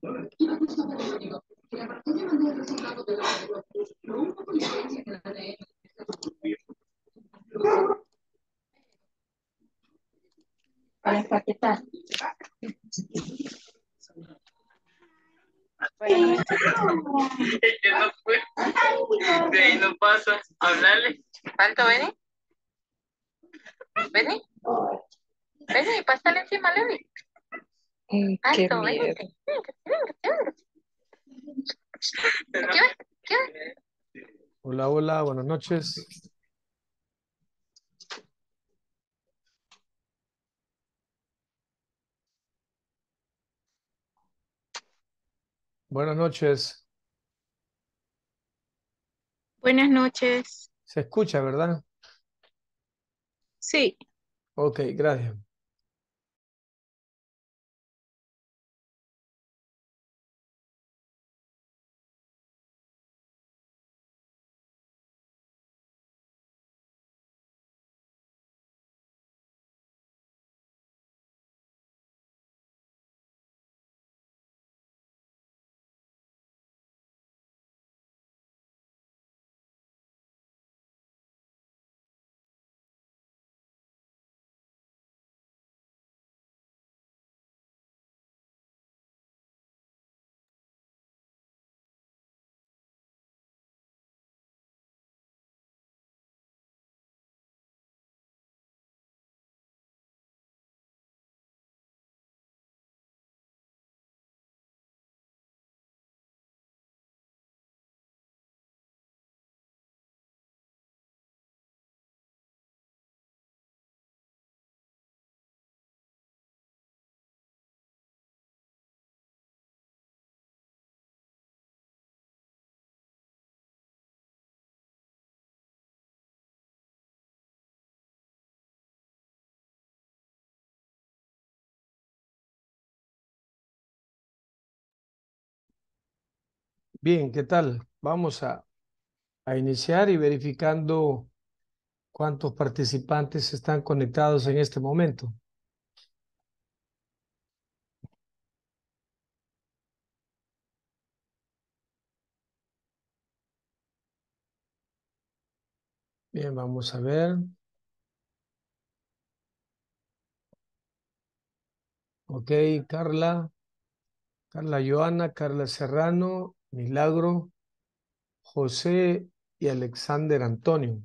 para pasa. Hablarle. ¿Cuánto, Benny? ¿Benny? encima, Hola, hola, buenas noches. Buenas noches. Buenas noches. Se escucha, ¿verdad? Sí. Okay, gracias. Bien, ¿qué tal? Vamos a, iniciar y verificando cuántos participantes están conectados en este momento. Bien, vamos a ver. Ok, Carla, Carla Joana, Carla Serrano, Milagro, José y Alexander Antonio.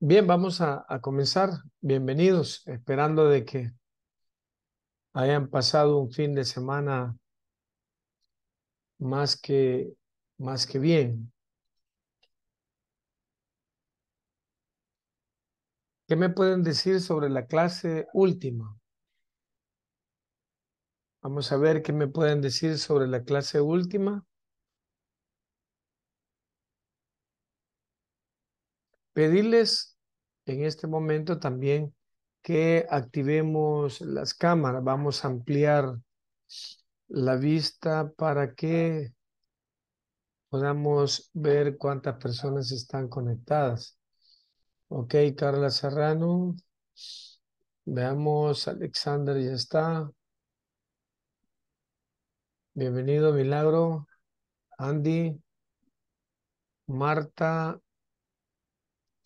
Bien, vamos a, comenzar. Bienvenidos, esperando de que hayan pasado un fin de semana más que, más que bien. ¿Qué me pueden decir sobre la clase última? Vamos a ver qué me pueden decir sobre la clase última. Pedirles en este momento también que activemos las cámaras. Vamos a ampliar la vista para que podamos ver cuántas personas están conectadas. Ok, Carla Serrano. Veamos, Alexander ya está. Bienvenido, Milagro. Andy, Marta,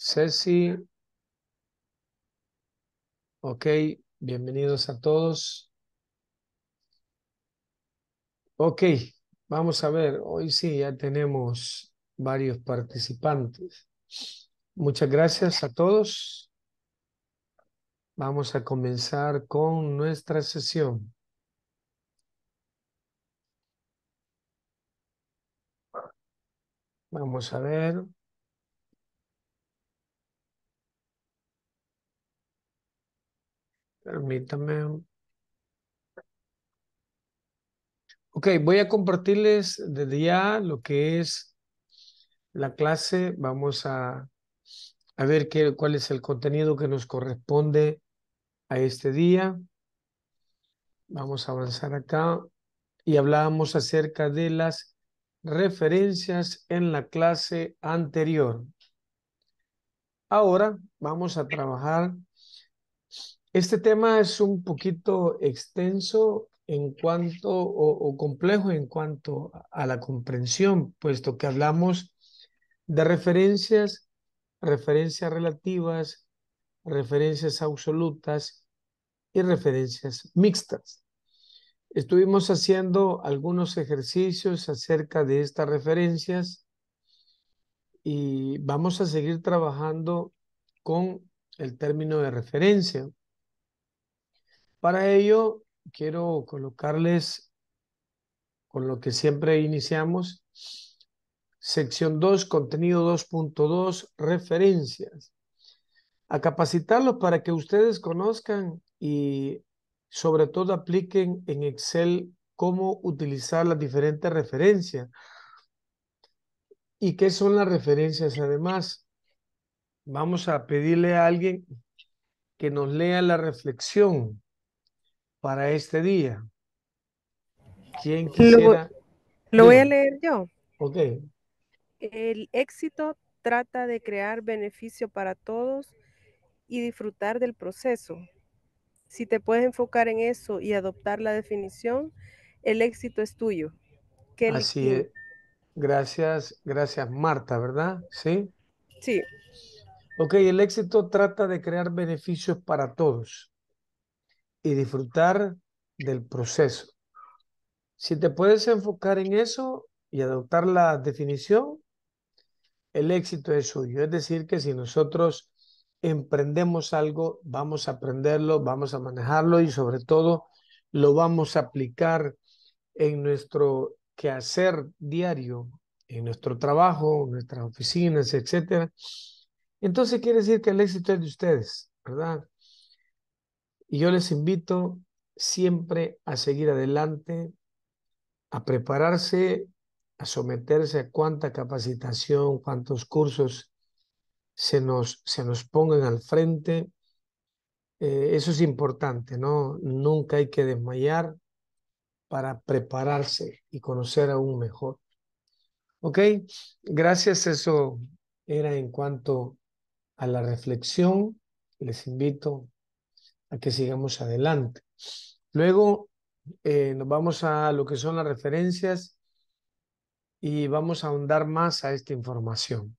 Ceci. Ok, bienvenidos a todos. Ok, vamos a ver. Hoy sí, ya tenemos varios participantes. Muchas gracias a todos. Vamos a comenzar con nuestra sesión. Vamos a ver. Permítame. Ok, voy a compartirles desde ya lo que es la clase. Vamos a, ver qué, cuál es el contenido que nos corresponde a este día. Vamos a avanzar acá. Y hablábamos acerca de las referencias en la clase anterior. Ahora vamos a trabajar. Este tema es un poquito extenso en cuanto o, complejo en cuanto a la comprensión, puesto que hablamos de referencias, referencias relativas, referencias absolutas y referencias mixtas. Estuvimos haciendo algunos ejercicios acerca de estas referencias y vamos a seguir trabajando con el término de referencia. Para ello, quiero colocarles con lo que siempre iniciamos, sección 2, contenido 2.2, referencias. A capacitarlos para que ustedes conozcan y sobre todo apliquen en Excel cómo utilizar las diferentes referencias. ¿Y qué son las referencias además? Vamos a pedirle a alguien que nos lea la reflexión para este día. ¿Quién quisiera? Lo, lo voy a leer yo. Ok. El éxito trata de crear beneficio para todos y disfrutar del proceso. Si te puedes enfocar en eso y adoptar la definición, el éxito es tuyo. Así es. Gracias, gracias Marta, ¿verdad? Sí. Sí. Ok, el éxito trata de crear beneficios para todos y disfrutar del proceso. Si te puedes enfocar en eso y adoptar la definición, el éxito es suyo. Es decir, que si nosotros emprendemos algo, vamos a aprenderlo, vamos a manejarlo y sobre todo lo vamos a aplicar en nuestro quehacer diario, en nuestro trabajo, en nuestras oficinas, etc. Entonces quiere decir que el éxito es de ustedes, ¿verdad? Y yo les invito siempre a seguir adelante, a prepararse, a someterse a cuánta capacitación, cuántos cursos se nos, se nos pongan al frente. Eh, eso es importante, ¿no? Nunca hay que desmayar para prepararse y conocer aún mejor. Ok, gracias. Eso era en cuanto a la reflexión. Les invito a que sigamos adelante. Luego eh, nos vamos a lo que son las referencias y vamos a ahondar más a esta información.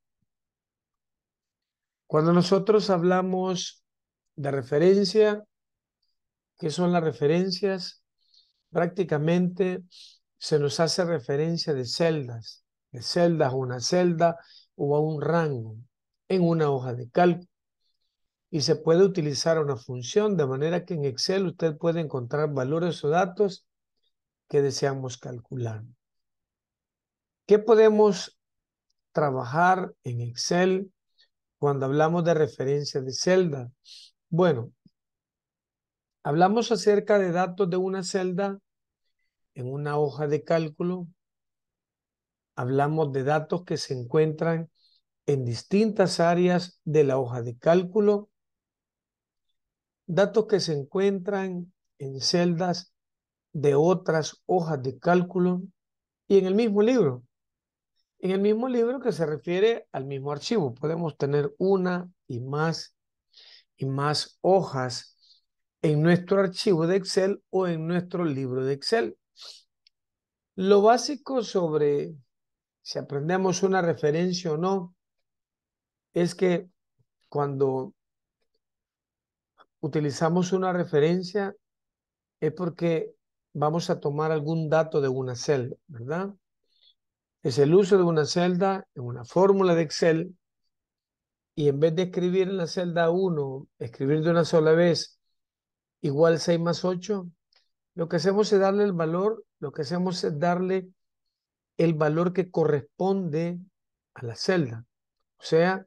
Cuando nosotros hablamos de referencia, ¿qué son las referencias? Prácticamente se nos hace referencia de celdas, de celdas a una celda o a un rango en una hoja de cálculo. Y se puede utilizar una función de manera que en Excel usted puede encontrar valores o datos que deseamos calcular. ¿Qué podemos trabajar en Excel cuando hablamos de referencia de celda. Bueno, hablamos acerca de datos de una celda en una hoja de cálculo. Hablamos de datos que se encuentran en distintas áreas de la hoja de cálculo. Datos que se encuentran en celdas de otras hojas de cálculo y en el mismo libro en el mismo libro que se refiere al mismo archivo. Podemos tener una y más y más hojas en nuestro archivo de Excel o en nuestro libro de Excel. Lo básico sobre si aprendemos una referencia o no es que cuando utilizamos una referencia es porque vamos a tomar algún dato de una celda, ¿verdad? es el uso de una celda en una fórmula de Excel y en vez de escribir en la celda 1, escribir de una sola vez igual 6 más 8, lo que hacemos es darle el valor, lo que hacemos es darle el valor que corresponde a la celda. O sea,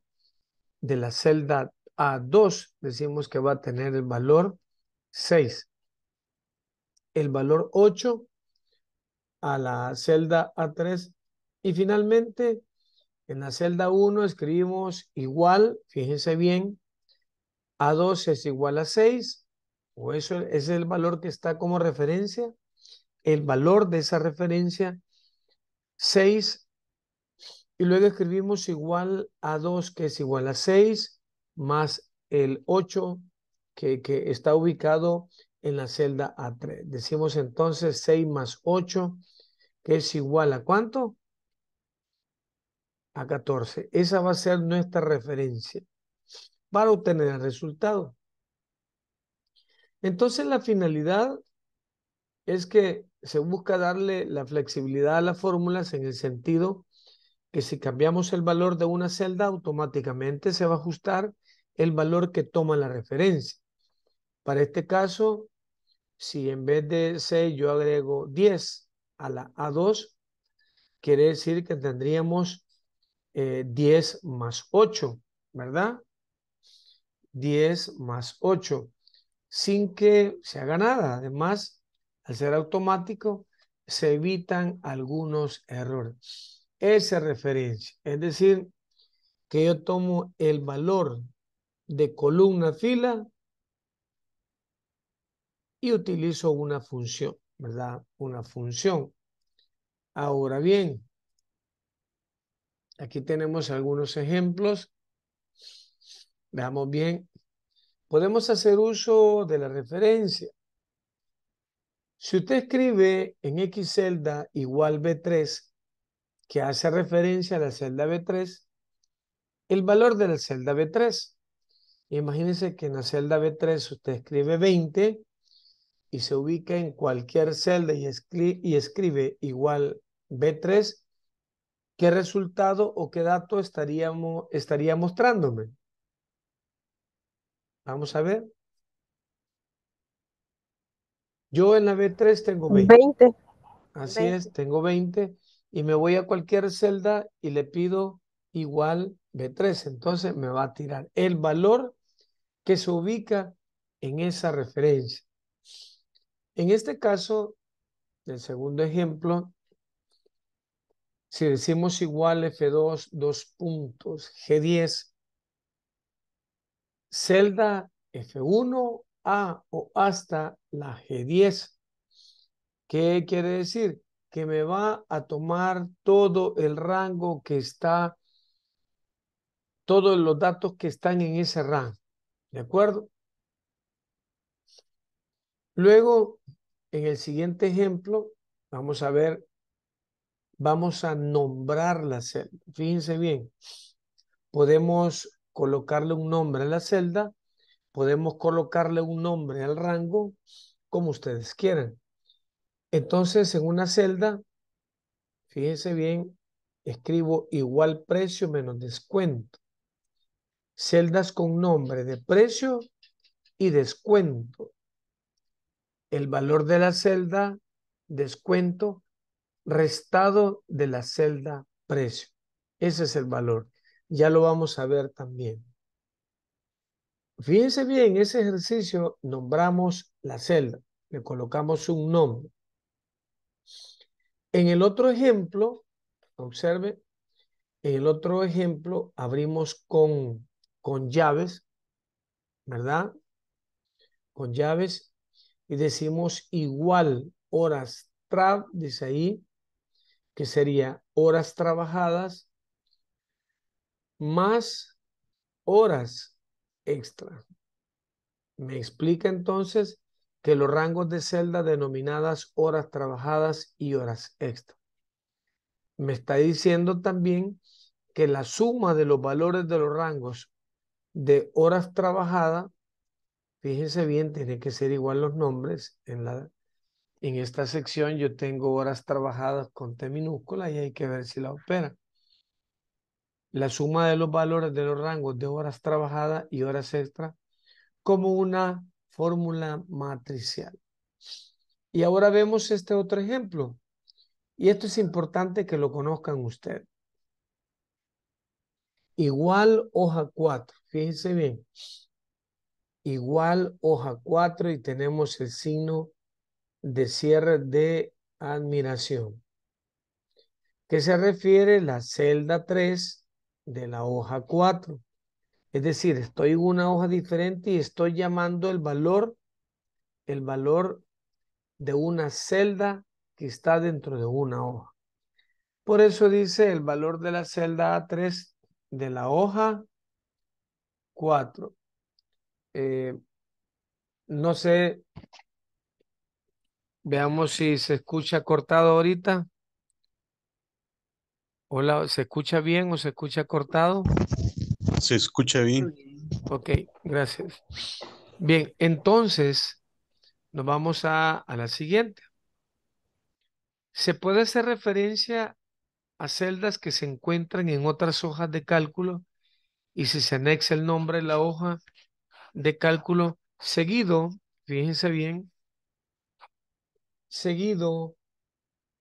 de la celda A2 decimos que va a tener el valor 6. El valor 8 a la celda A3 y finalmente, en la celda 1 escribimos igual, fíjense bien, A2 es igual a 6, o eso es el valor que está como referencia, el valor de esa referencia 6, y luego escribimos igual a 2 que es igual a 6, más el 8 que, que está ubicado en la celda A3. Decimos entonces 6 más 8 que es igual a cuánto? a 14. Esa va a ser nuestra referencia para obtener el resultado. Entonces la finalidad es que se busca darle la flexibilidad a las fórmulas en el sentido que si cambiamos el valor de una celda, automáticamente se va a ajustar el valor que toma la referencia. Para este caso, si en vez de 6 yo agrego 10 a la A2, quiere decir que tendríamos 10 eh, más 8, ¿verdad? 10 más 8, sin que se haga nada. Además, al ser automático, se evitan algunos errores. Esa referencia, es decir, que yo tomo el valor de columna fila y utilizo una función, ¿verdad? Una función. Ahora bien, Aquí tenemos algunos ejemplos. Veamos bien. Podemos hacer uso de la referencia. Si usted escribe en X celda igual B3, que hace referencia a la celda B3, el valor de la celda B3. Imagínense que en la celda B3 usted escribe 20 y se ubica en cualquier celda y, escribe, y escribe igual B3, ¿qué resultado o qué dato estaríamos, estaría mostrándome? Vamos a ver. Yo en la B3 tengo 20. Así es, tengo 20 y me voy a cualquier celda y le pido igual B3. Entonces me va a tirar el valor que se ubica en esa referencia. En este caso, el segundo ejemplo, si decimos igual F2, dos puntos, G10, celda F1 a o hasta la G10. ¿Qué quiere decir? Que me va a tomar todo el rango que está, todos los datos que están en ese rango. ¿De acuerdo? Luego, en el siguiente ejemplo, vamos a ver vamos a nombrar la celda. Fíjense bien, podemos colocarle un nombre a la celda, podemos colocarle un nombre al rango, como ustedes quieran. Entonces, en una celda, fíjense bien, escribo igual precio menos descuento. Celdas con nombre de precio y descuento. El valor de la celda, descuento, restado de la celda precio. Ese es el valor. Ya lo vamos a ver también. Fíjense bien, ese ejercicio nombramos la celda, le colocamos un nombre. En el otro ejemplo, observe, en el otro ejemplo abrimos con, con llaves, ¿verdad? Con llaves y decimos igual horas trab, dice ahí, que sería horas trabajadas más horas extra. Me explica entonces que los rangos de celda denominadas horas trabajadas y horas extra. Me está diciendo también que la suma de los valores de los rangos de horas trabajadas, fíjense bien, tienen que ser igual los nombres en la en esta sección yo tengo horas trabajadas con T minúscula y hay que ver si la opera. La suma de los valores de los rangos de horas trabajadas y horas extra como una fórmula matricial. Y ahora vemos este otro ejemplo. Y esto es importante que lo conozcan ustedes. Igual hoja 4. Fíjense bien. Igual hoja 4 y tenemos el signo de cierre de admiración, que se refiere la celda 3 de la hoja 4. Es decir, estoy en una hoja diferente y estoy llamando el valor, el valor de una celda que está dentro de una hoja. Por eso dice el valor de la celda A3 de la hoja 4. Eh, no sé Veamos si se escucha cortado ahorita. Hola, ¿se escucha bien o se escucha cortado? Se escucha bien. Ok, gracias. Bien, entonces nos vamos a, a la siguiente. Se puede hacer referencia a celdas que se encuentran en otras hojas de cálculo y si se anexa el nombre de la hoja de cálculo seguido, fíjense bien, seguido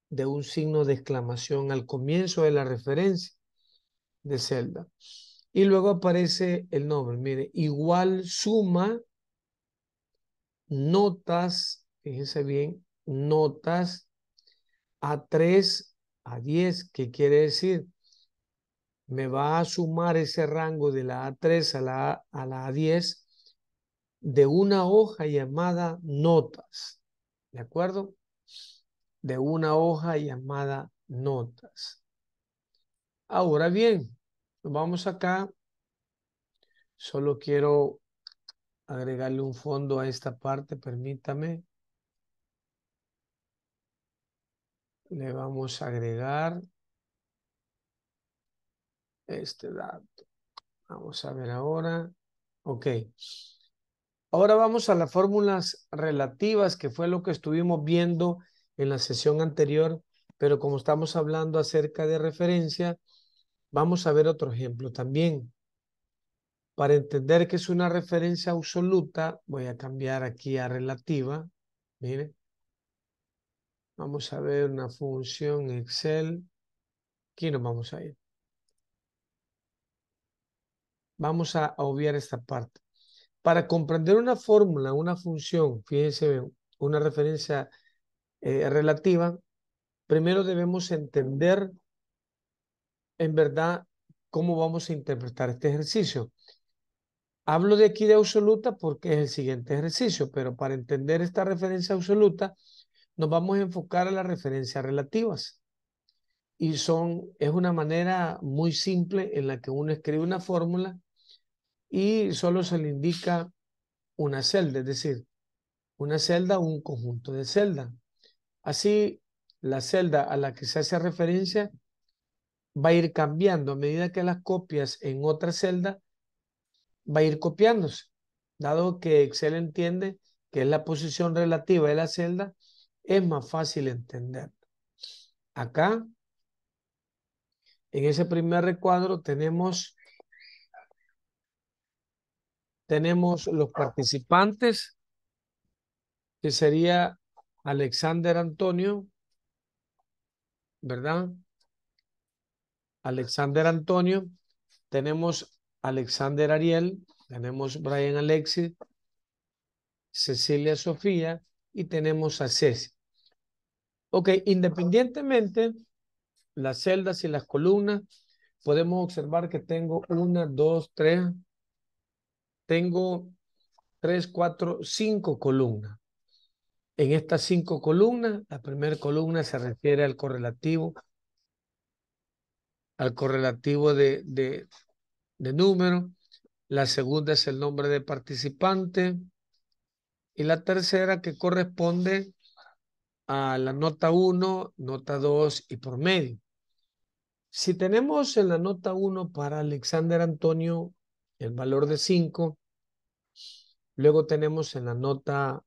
de un signo de exclamación al comienzo de la referencia de celda. Y luego aparece el nombre, mire, igual suma notas, fíjense bien, notas a 3 a 10, ¿Qué quiere decir, me va a sumar ese rango de la A3 a la, a la A10 de una hoja llamada notas, ¿de acuerdo? de una hoja llamada notas. Ahora bien, vamos acá. Solo quiero agregarle un fondo a esta parte, permítame. Le vamos a agregar este dato. Vamos a ver ahora. Ok. Ahora vamos a las fórmulas relativas, que fue lo que estuvimos viendo en la sesión anterior, pero como estamos hablando acerca de referencia, vamos a ver otro ejemplo también. Para entender que es una referencia absoluta, voy a cambiar aquí a relativa. Miren. Vamos a ver una función Excel. Aquí nos vamos a ir. Vamos a obviar esta parte. Para comprender una fórmula, una función, fíjense una referencia eh, relativa, primero debemos entender en verdad cómo vamos a interpretar este ejercicio. Hablo de aquí de absoluta porque es el siguiente ejercicio, pero para entender esta referencia absoluta nos vamos a enfocar a las referencias relativas. Y son, es una manera muy simple en la que uno escribe una fórmula y solo se le indica una celda, es decir, una celda o un conjunto de celdas. Así, la celda a la que se hace referencia va a ir cambiando a medida que las copias en otra celda va a ir copiándose, dado que Excel entiende que es la posición relativa de la celda, es más fácil entender. Acá, en ese primer recuadro tenemos, tenemos los participantes, que sería Alexander Antonio, ¿verdad? Alexander Antonio, tenemos Alexander Ariel, tenemos Brian Alexis, Cecilia Sofía y tenemos a Ceci. Ok, independientemente las celdas y las columnas, podemos observar que tengo una, dos, tres, tengo tres, cuatro, cinco columnas en estas cinco columnas. La primera columna se refiere al correlativo, al correlativo de, de, número. La segunda es el nombre de participante. Y la tercera que corresponde a la nota 1, nota 2 y promedio. Si tenemos en la nota 1 para Alexander Antonio el valor de 5, luego tenemos en la nota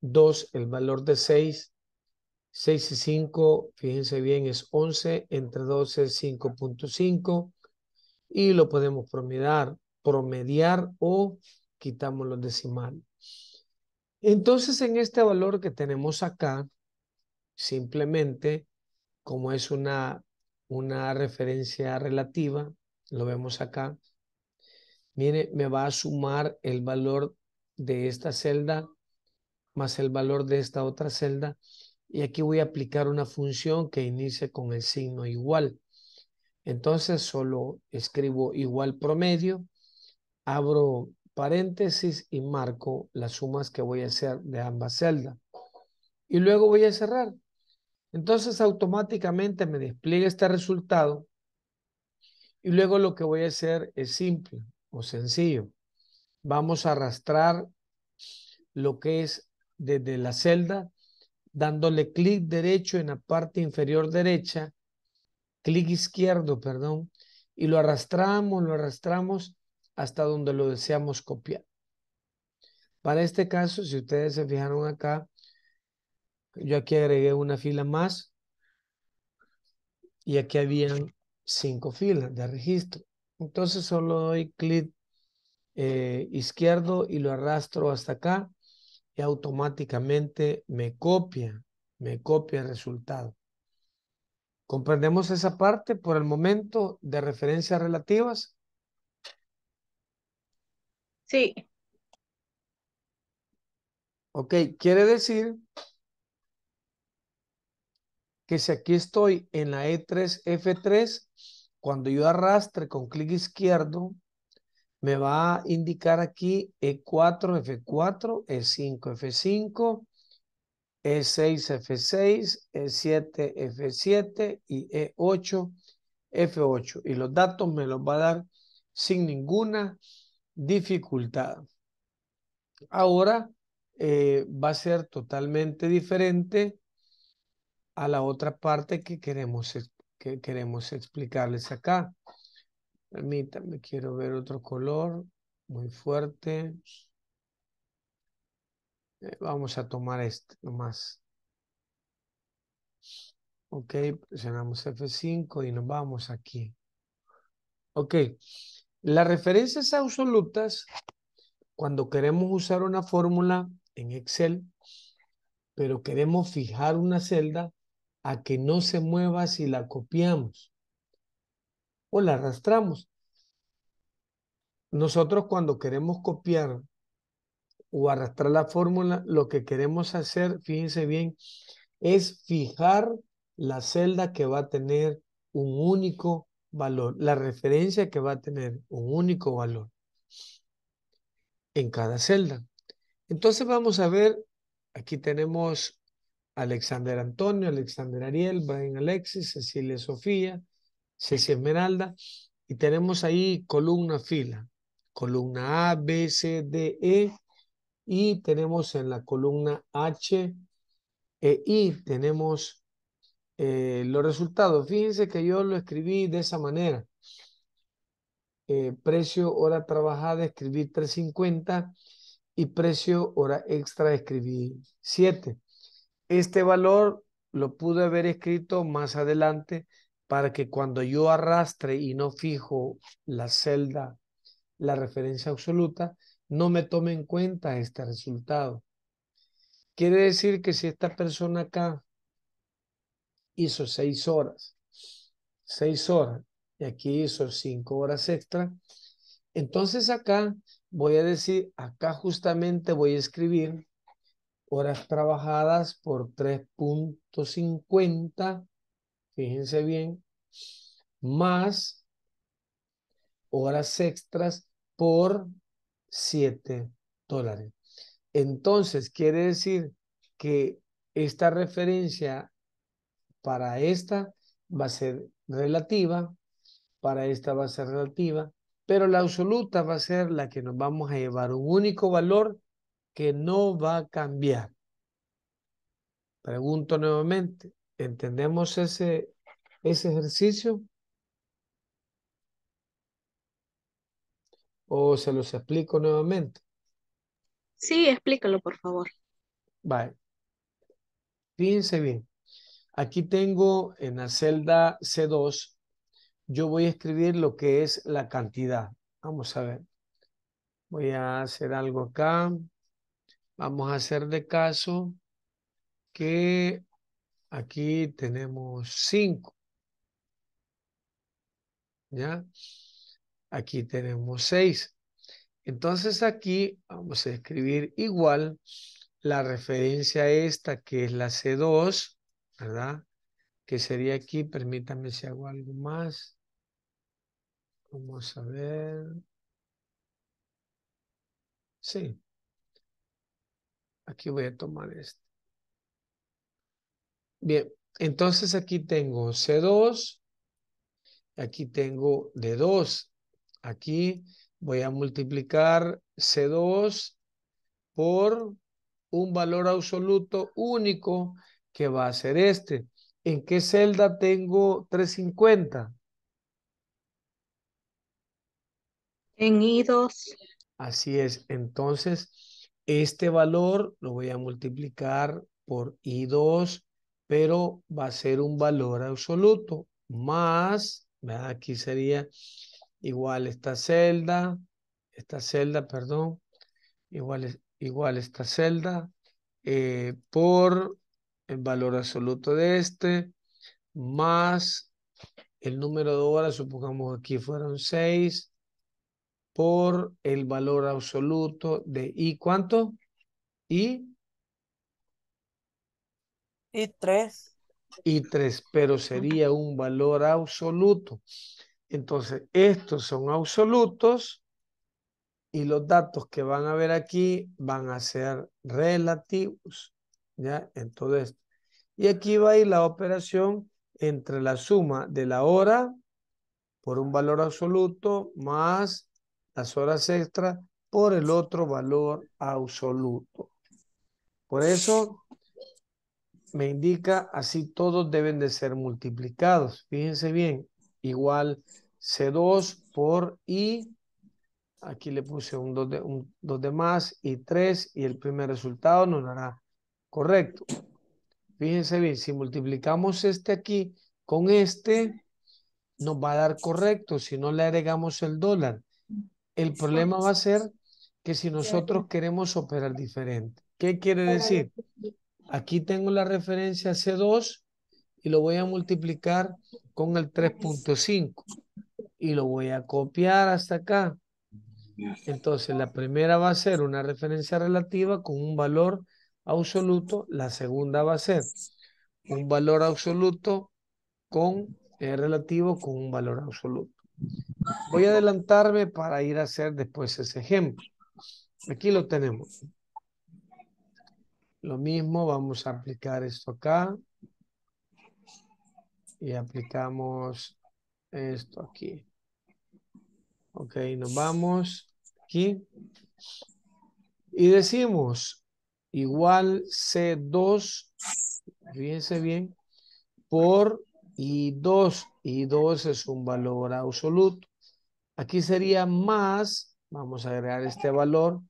2, el valor de 6. 6 y 5, fíjense bien, es 11, entre 12 es 5.5 y lo podemos promediar, promediar o quitamos los decimales. Entonces, en este valor que tenemos acá, simplemente, como es una, una referencia relativa, lo vemos acá, mire, me va a sumar el valor de esta celda más el valor de esta otra celda. Y aquí voy a aplicar una función que inicie con el signo igual. Entonces solo escribo igual promedio, abro paréntesis y marco las sumas que voy a hacer de ambas celdas. Y luego voy a cerrar. Entonces automáticamente me despliega este resultado y luego lo que voy a hacer es simple o sencillo. Vamos a arrastrar lo que es desde la celda, dándole clic derecho en la parte inferior derecha, clic izquierdo, perdón, y lo arrastramos, lo arrastramos hasta donde lo deseamos copiar. Para este caso, si ustedes se fijaron acá, yo aquí agregué una fila más y aquí habían cinco filas de registro. Entonces solo doy clic eh, izquierdo y lo arrastro hasta acá y automáticamente me copia, me copia el resultado. ¿Comprendemos esa parte por el momento de referencias relativas? Sí. Ok, quiere decir que si aquí estoy en la E3F3, cuando yo arrastre con clic izquierdo, me va a indicar aquí E4, F4, E5, F5, E6, F6, E7, F7 y E8, F8. Y los datos me los va a dar sin ninguna dificultad. Ahora eh, va a ser totalmente diferente a la otra parte que queremos, que queremos explicarles acá permítame quiero ver otro color muy fuerte. Eh, vamos a tomar este nomás. Ok, presionamos F5 y nos vamos aquí. Ok, las referencias absolutas, cuando queremos usar una fórmula en Excel, pero queremos fijar una celda a que no se mueva si la copiamos o la arrastramos. Nosotros cuando queremos copiar o arrastrar la fórmula, lo que queremos hacer, fíjense bien, es fijar la celda que va a tener un único valor, la referencia que va a tener un único valor en cada celda. Entonces vamos a ver, aquí tenemos Alexander Antonio, Alexander Ariel, Brian Alexis, Cecilia Sofía, Ceci Esmeralda. Y tenemos ahí columna fila, columna A, B, C, D, E. Y tenemos en la columna H e I, tenemos eh, los resultados. Fíjense que yo lo escribí de esa manera. Eh, precio hora trabajada escribí 350 y precio hora extra escribí 7. Este valor lo pude haber escrito más adelante para que cuando yo arrastre y no fijo la celda, la referencia absoluta, no me tome en cuenta este resultado. Quiere decir que si esta persona acá hizo seis horas, seis horas, y aquí hizo cinco horas extra, entonces acá voy a decir, acá justamente voy a escribir horas trabajadas por 3.50 fíjense bien, más horas extras por 7 dólares. Entonces, quiere decir que esta referencia para esta va a ser relativa, para esta va a ser relativa, pero la absoluta va a ser la que nos vamos a llevar, un único valor que no va a cambiar. Pregunto nuevamente, ¿Entendemos ese, ese ejercicio? ¿O se los explico nuevamente? Sí, explícalo, por favor. Vale. Fíjense bien. Aquí tengo en la celda C2, yo voy a escribir lo que es la cantidad. Vamos a ver. Voy a hacer algo acá. Vamos a hacer de caso que Aquí tenemos 5. ¿Ya? Aquí tenemos 6. Entonces aquí vamos a escribir igual la referencia esta que es la C2, ¿verdad? Que sería aquí, permítanme si hago algo más. Vamos a ver. Sí. Aquí voy a tomar este. Bien, entonces aquí tengo C2, aquí tengo D2. Aquí voy a multiplicar C2 por un valor absoluto único que va a ser este. ¿En qué celda tengo 350? En I2. Así es. Entonces, este valor lo voy a multiplicar por I2 pero va a ser un valor absoluto más, ¿verdad? aquí sería igual esta celda, esta celda, perdón, igual, igual esta celda eh, por el valor absoluto de este más el número de horas, supongamos aquí fueron 6, por el valor absoluto de i, ¿cuánto? I y tres. Y tres, pero sería un valor absoluto. Entonces, estos son absolutos y los datos que van a ver aquí van a ser relativos. ¿Ya? esto. y aquí va a ir la operación entre la suma de la hora por un valor absoluto más las horas extra por el otro valor absoluto. Por eso me indica, así todos deben de ser multiplicados. Fíjense bien, igual C2 por I, aquí le puse un 2 de, un, dos de más y 3 y el primer resultado nos dará correcto. Fíjense bien, si multiplicamos este aquí con este, nos va a dar correcto si no le agregamos el dólar. El problema va a ser que si nosotros queremos operar diferente. ¿Qué quiere decir? Aquí tengo la referencia C2 y lo voy a multiplicar con el 3.5 y lo voy a copiar hasta acá. Entonces la primera va a ser una referencia relativa con un valor absoluto, la segunda va a ser un valor absoluto con eh, relativo con un valor absoluto. Voy a adelantarme para ir a hacer después ese ejemplo. Aquí lo tenemos. Lo mismo, vamos a aplicar esto acá. Y aplicamos esto aquí. Ok, nos vamos aquí. Y decimos igual C2, fíjense bien, por I2. I2 es un valor absoluto. Aquí sería más, vamos a agregar este valor,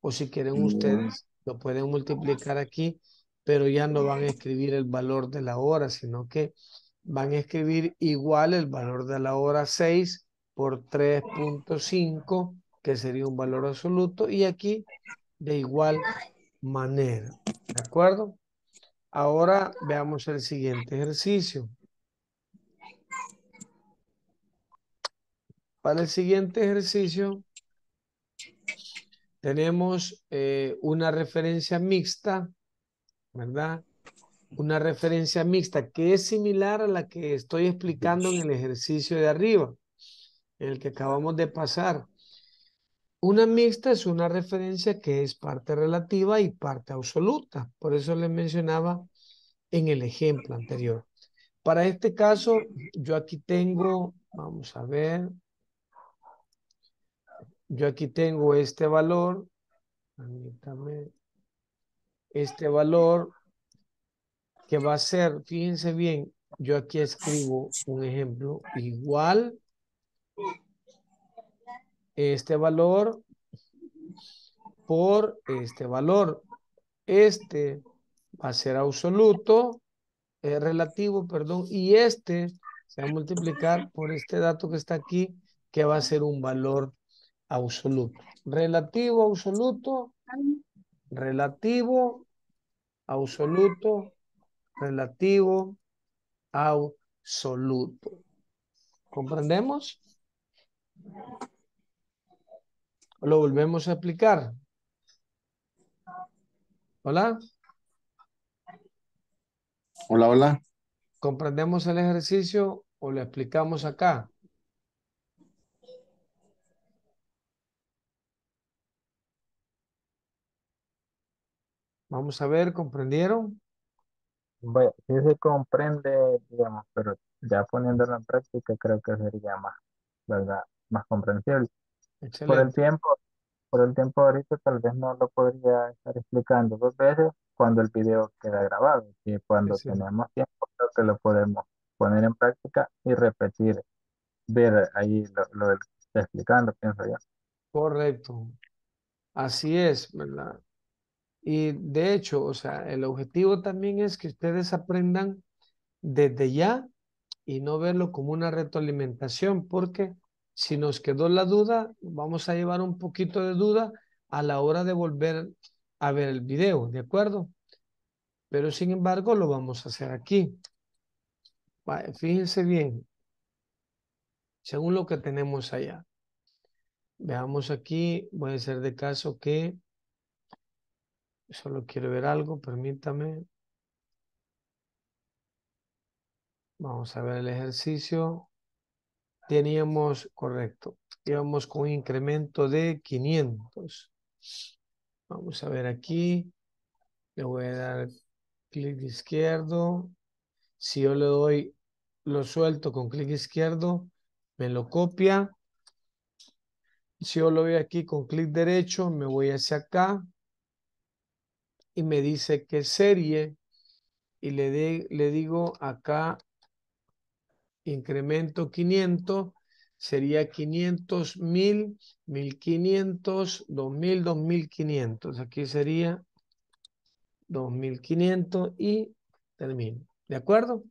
o si quieren ustedes, lo pueden multiplicar aquí, pero ya no van a escribir el valor de la hora, sino que van a escribir igual el valor de la hora 6 por 3.5, que sería un valor absoluto, y aquí de igual manera. ¿De acuerdo? Ahora veamos el siguiente ejercicio. Para el siguiente ejercicio, tenemos eh, una referencia mixta, ¿verdad? Una referencia mixta que es similar a la que estoy explicando en el ejercicio de arriba, el que acabamos de pasar. Una mixta es una referencia que es parte relativa y parte absoluta. Por eso les mencionaba en el ejemplo anterior. Para este caso, yo aquí tengo, vamos a ver, yo aquí tengo este valor, permítame, este valor que va a ser, fíjense bien, yo aquí escribo un ejemplo igual este valor por este valor. Este va a ser absoluto, eh, relativo, perdón, y este se va a multiplicar por este dato que está aquí, que va a ser un valor absoluto. Relativo, absoluto. Relativo, absoluto. Relativo, absoluto. ¿Comprendemos? Lo volvemos a explicar? ¿Hola? Hola. Hola, hola. ¿Comprendemos el ejercicio o lo explicamos acá? Vamos a ver, ¿comprendieron? Bueno, sí se comprende, digamos, pero ya poniéndolo en práctica creo que sería más, ¿verdad? Más comprensible. Por el tiempo, por el tiempo ahorita tal vez no lo podría estar explicando dos veces cuando el video queda grabado, y cuando tenemos tiempo creo que lo podemos poner en práctica y repetir, ver ahí lo, está explicando, pienso yo. Correcto. Así es, ¿verdad? Y de hecho, o sea, el objetivo también es que ustedes aprendan desde ya y no verlo como una retroalimentación, porque si nos quedó la duda, vamos a llevar un poquito de duda a la hora de volver a ver el video, ¿de acuerdo? Pero sin embargo, lo vamos a hacer aquí. Fíjense bien, según lo que tenemos allá. Veamos aquí, puede ser de caso que Solo quiero ver algo, permítame. Vamos a ver el ejercicio. Teníamos, correcto, íbamos con un incremento de 500. Vamos a ver aquí. Le voy a dar clic izquierdo. Si yo le doy, lo suelto con clic izquierdo, me lo copia. Si yo lo veo aquí con clic derecho, me voy hacia acá me dice que serie y le, de, le digo acá incremento 500 sería 500, 1000, 1500, 2000, 2500. Aquí sería 2500 y termino. ¿De acuerdo?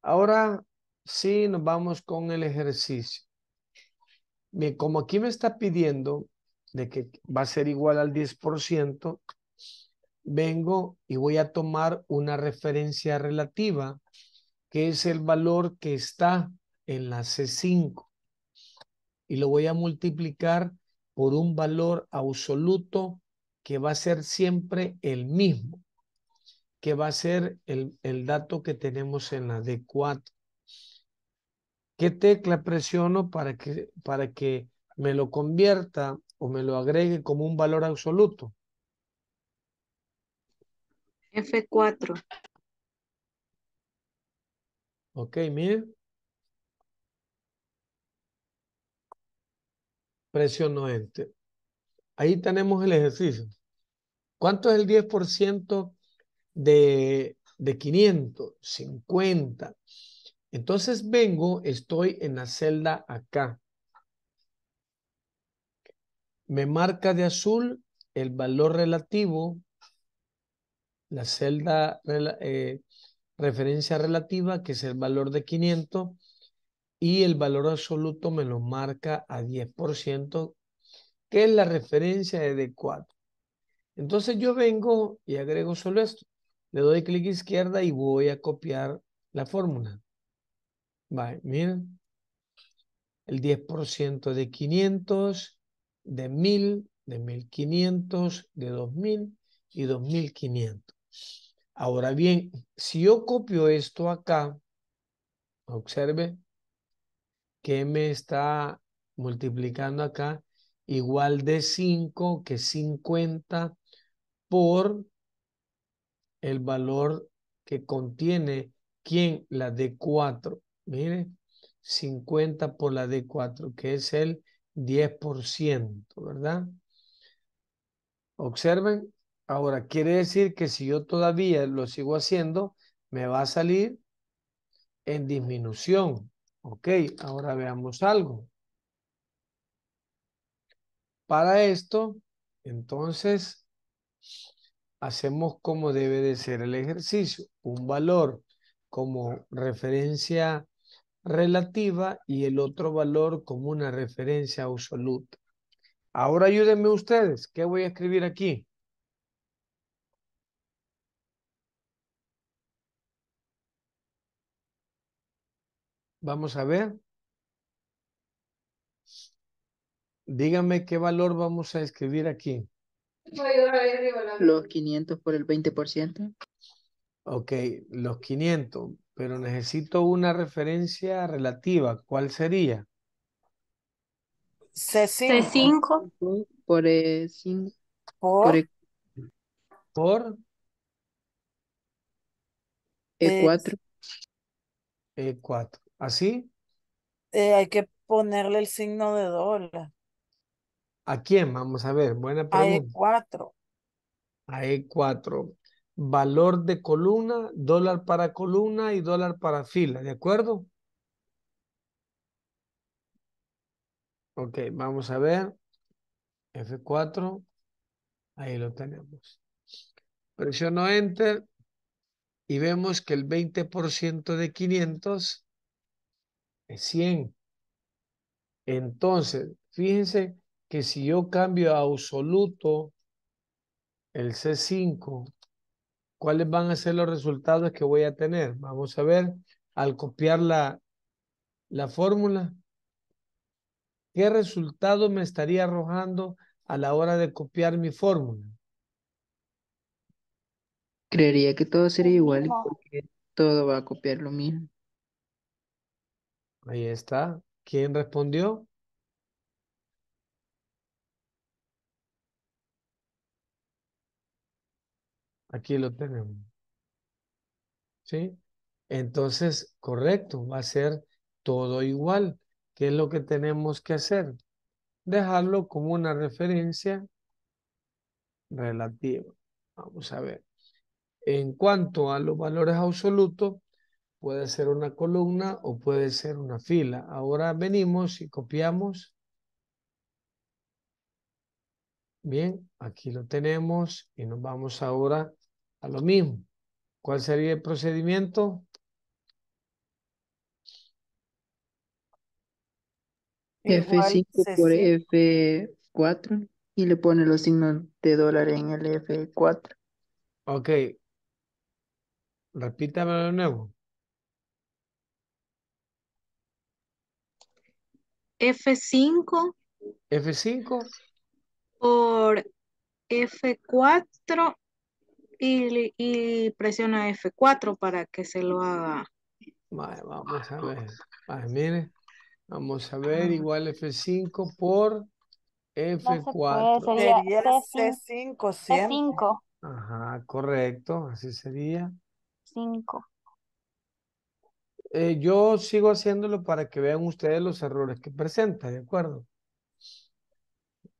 Ahora sí nos vamos con el ejercicio. Bien, como aquí me está pidiendo de que va a ser igual al 10%, vengo y voy a tomar una referencia relativa, que es el valor que está en la C5. Y lo voy a multiplicar por un valor absoluto que va a ser siempre el mismo, que va a ser el, dato que tenemos en la D4. ¿Qué tecla presiono para que, para que me lo convierta o me lo agregue como un valor absoluto? F4. Ok, mire. Presiono enter. Ahí tenemos el ejercicio. ¿Cuánto es el 10% de, de 500? 50. Entonces vengo, estoy en la celda acá. Me marca de azul el valor relativo la celda eh, referencia relativa, que es el valor de 500, y el valor absoluto me lo marca a 10%, que es la referencia de D4. Entonces yo vengo y agrego solo esto. Le doy clic izquierda y voy a copiar la fórmula. Vale, miren. El 10% de 500, de 1000, de 1500, de 2000 y 2500. Ahora bien, si yo copio esto acá, observe que me está multiplicando acá igual de 5 que 50 por el valor que contiene ¿quién? La D4. Mire, 50 por la D4, que es el 10%, ¿verdad? Observen, Ahora, quiere decir que si yo todavía lo sigo haciendo, me va a salir en disminución. Ok, ahora veamos algo. Para esto, entonces, hacemos como debe de ser el ejercicio. Un valor como referencia relativa y el otro valor como una referencia absoluta. Ahora ayúdenme ustedes. ¿Qué voy a escribir aquí? Vamos a ver. Dígame qué valor vamos a escribir aquí. Los 500 por el 20%. Ok, los 500, pero necesito una referencia relativa. ¿Cuál sería? C5. Por, E5. por E4. E4. ¿Así? Eh, hay que ponerle el signo de dólar. ¿A quién? Vamos a ver, buena e pregunta. A E4. A E4. Valor de columna, dólar para columna y dólar para fila, ¿de acuerdo? Ok, vamos a ver. F4. Ahí lo tenemos. Presiono Enter y vemos que el 20% de 500 es 100. Entonces, fíjense que si yo cambio a absoluto el C5, ¿cuáles van a ser los resultados que voy a tener? Vamos a ver, al copiar la, la fórmula, ¿qué resultado me estaría arrojando a la hora de copiar mi fórmula? Creería que todo sería igual porque todo va a copiar lo mismo. Ahí está. ¿Quién respondió? Aquí lo tenemos. ¿Sí? Entonces, correcto, va a ser todo igual. ¿Qué es lo que tenemos que hacer? Dejarlo como una referencia relativa. Vamos a ver. En cuanto a los valores absolutos, Puede ser una columna o puede ser una fila. Ahora venimos y copiamos. Bien, aquí lo tenemos y nos vamos ahora a lo mismo. ¿Cuál sería el procedimiento? F5 por F4 y le pone los signos de dólar en el F4. Ok. Repítame de nuevo. F5 F5 por F4 y, y presiona F4 para que se lo haga. vamos a ver. mire. Vamos a ver, igual F5 por F4. Sería C5, C5. Ajá, correcto, así sería. 5. Eh, yo sigo haciéndolo para que vean ustedes los errores que presenta, ¿de acuerdo?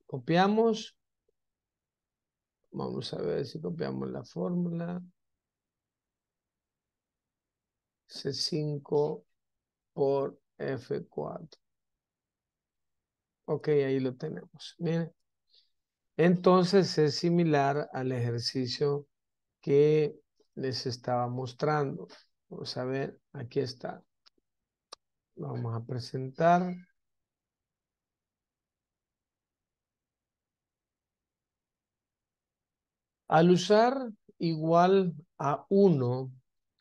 Copiamos. Vamos a ver si copiamos la fórmula. C5 por F4. Ok, ahí lo tenemos. Miren. Entonces es similar al ejercicio que les estaba mostrando. Vamos a ver, aquí está. Vamos a presentar. Al usar igual a 1,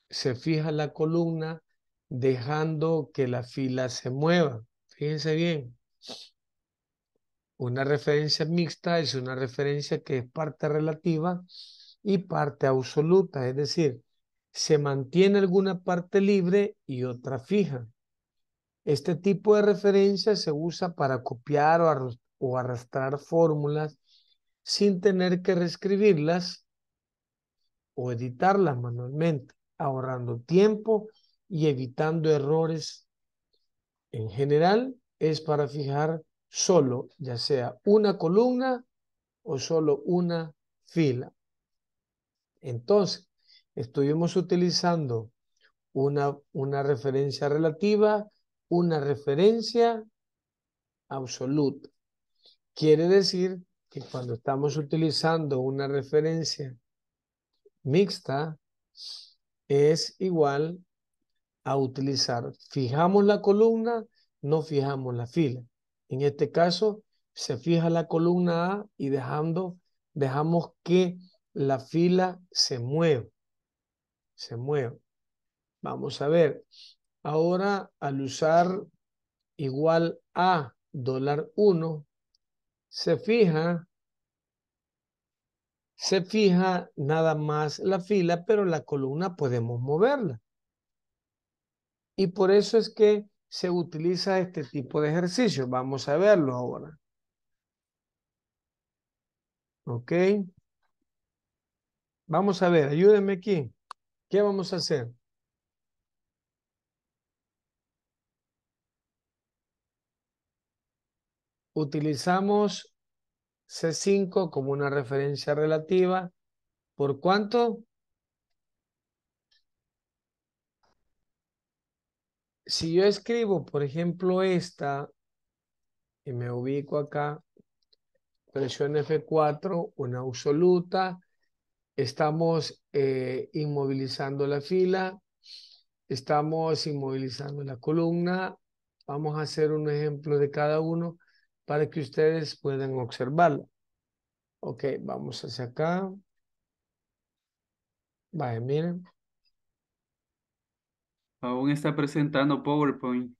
se fija la columna dejando que la fila se mueva. Fíjense bien. Una referencia mixta es una referencia que es parte relativa y parte absoluta, es decir, se mantiene alguna parte libre y otra fija. Este tipo de referencia se usa para copiar o, arrastrar fórmulas sin tener que reescribirlas o editarlas manualmente, ahorrando tiempo y evitando errores. En general, es para fijar solo, ya sea una columna o solo una fila. Entonces, Estuvimos utilizando una, una referencia relativa, una referencia absoluta. Quiere decir que cuando estamos utilizando una referencia mixta, es igual a utilizar. Fijamos la columna, no fijamos la fila. En este caso, se fija la columna A y dejando, dejamos que la fila se mueva se mueve Vamos a ver. Ahora, al usar igual a dólar 1, se fija, se fija nada más la fila, pero la columna podemos moverla. Y por eso es que se utiliza este tipo de ejercicio. Vamos a verlo ahora. ¿Ok? Vamos a ver, ayúdenme aquí. ¿Qué vamos a hacer? Utilizamos C5 como una referencia relativa. ¿Por cuánto? Si yo escribo, por ejemplo, esta y me ubico acá, Presión F4, una absoluta, estamos eh, inmovilizando la fila, estamos inmovilizando la columna. Vamos a hacer un ejemplo de cada uno para que ustedes puedan observarlo. Ok, vamos hacia acá. vale miren. Aún está presentando PowerPoint.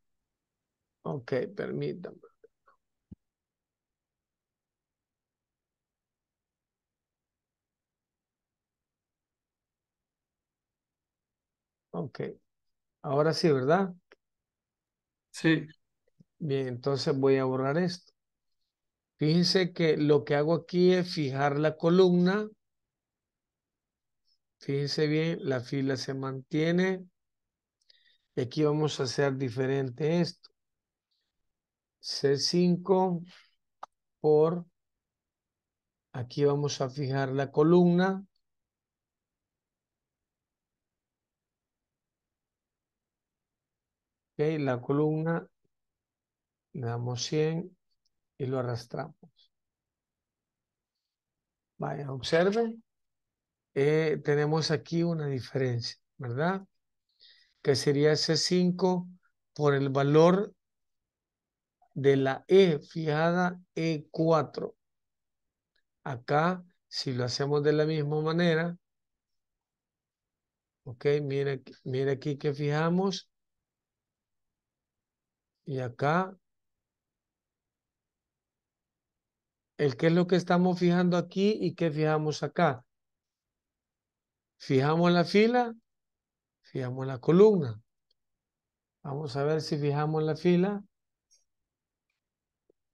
Ok, permítanme. Ok, ahora sí, ¿verdad? Sí. Bien, entonces voy a borrar esto. Fíjense que lo que hago aquí es fijar la columna. Fíjense bien, la fila se mantiene. Y aquí vamos a hacer diferente esto. C5 por... Aquí vamos a fijar la columna. Okay, la columna le damos 100 y lo arrastramos. Vaya, observen. Eh, tenemos aquí una diferencia, ¿verdad? Que sería C5 por el valor de la E fijada E4. Acá, si lo hacemos de la misma manera, ok, mire mira aquí que fijamos y acá, el qué es lo que estamos fijando aquí y qué fijamos acá. Fijamos la fila, fijamos la columna. Vamos a ver si fijamos la fila.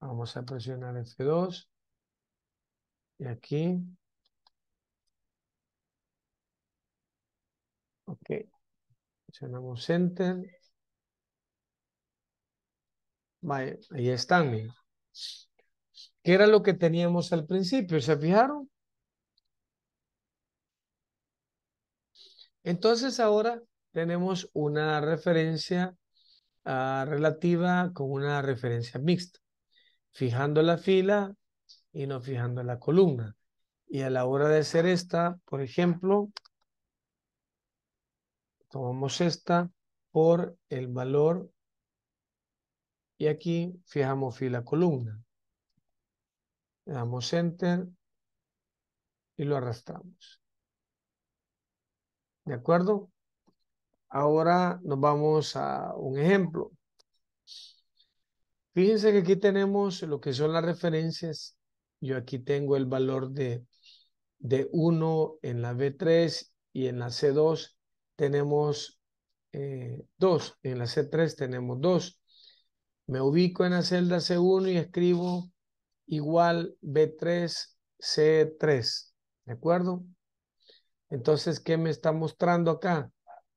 Vamos a presionar F2. Y aquí. Ok. Presionamos Enter ahí están, ¿Qué era lo que teníamos al principio? ¿Se fijaron? Entonces ahora tenemos una referencia ah, relativa con una referencia mixta, fijando la fila y no fijando la columna. Y a la hora de hacer esta, por ejemplo, tomamos esta por el valor y aquí fijamos fila columna. Le damos enter y lo arrastramos. ¿De acuerdo? Ahora nos vamos a un ejemplo. Fíjense que aquí tenemos lo que son las referencias. Yo aquí tengo el valor de, de 1 en la B3 y en la C2 tenemos eh, 2. En la C3 tenemos 2. Me ubico en la celda C1 y escribo igual B3, C3. ¿De acuerdo? Entonces, ¿qué me está mostrando acá?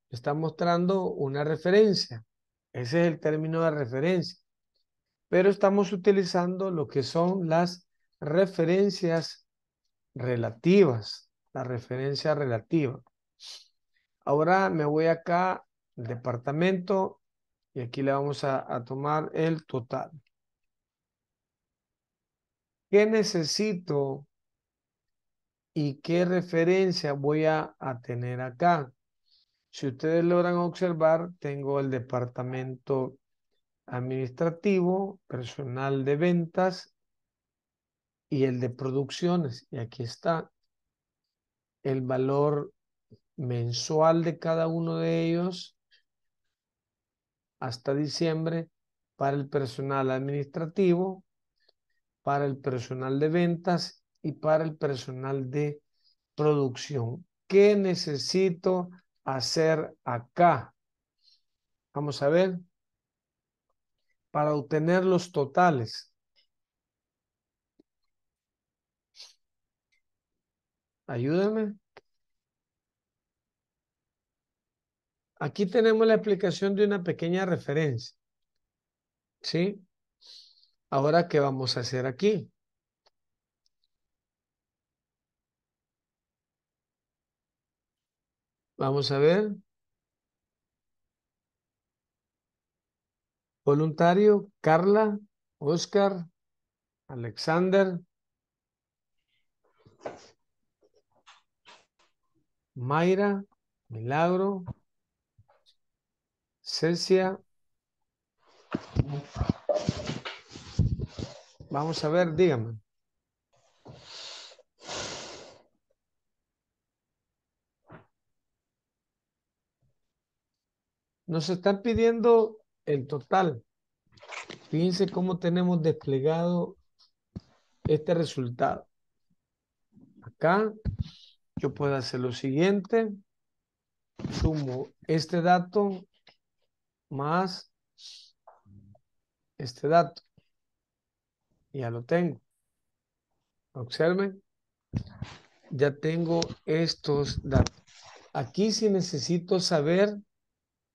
Me está mostrando una referencia. Ese es el término de referencia. Pero estamos utilizando lo que son las referencias relativas. La referencia relativa. Ahora me voy acá al departamento y aquí le vamos a, tomar el total. ¿Qué necesito y qué referencia voy a, tener acá? Si ustedes logran observar, tengo el departamento administrativo, personal de ventas y el de producciones. Y aquí está el valor mensual de cada uno de ellos hasta diciembre para el personal administrativo, para el personal de ventas y para el personal de producción. ¿Qué necesito hacer acá? Vamos a ver. Para obtener los totales. Ayúdame. Aquí tenemos la explicación de una pequeña referencia. ¿Sí? Ahora, ¿qué vamos a hacer aquí? Vamos a ver. Voluntario, Carla, Oscar, Alexander, Mayra, Milagro, esencia Vamos a ver, dígame. Nos están pidiendo el total. Fíjense cómo tenemos desplegado este resultado. Acá yo puedo hacer lo siguiente. Sumo este dato más este dato. Ya lo tengo. Observen. Ya tengo estos datos. Aquí si necesito saber,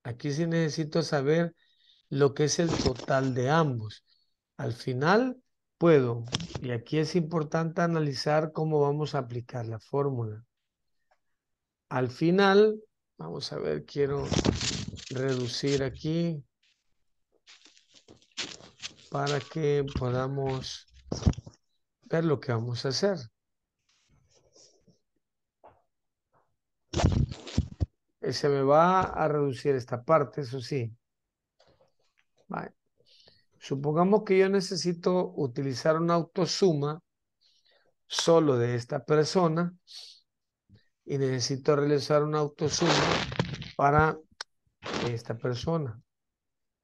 aquí sí necesito saber lo que es el total de ambos. Al final puedo, y aquí es importante analizar cómo vamos a aplicar la fórmula. Al final, vamos a ver, quiero reducir aquí para que podamos ver lo que vamos a hacer. Eh, se me va a reducir esta parte, eso sí. Supongamos que yo necesito utilizar una autosuma solo de esta persona y necesito realizar una autosuma para esta persona.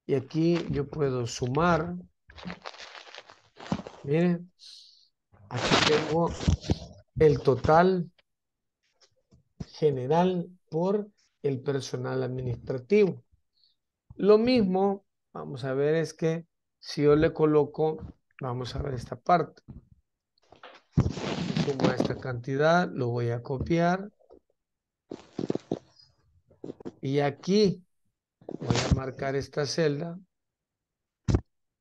Y aquí yo puedo sumar. Miren, aquí tengo el total general por el personal administrativo. Lo mismo, vamos a ver, es que si yo le coloco, vamos a ver esta parte. Sumo esta cantidad, lo voy a copiar. Y aquí Voy a marcar esta celda.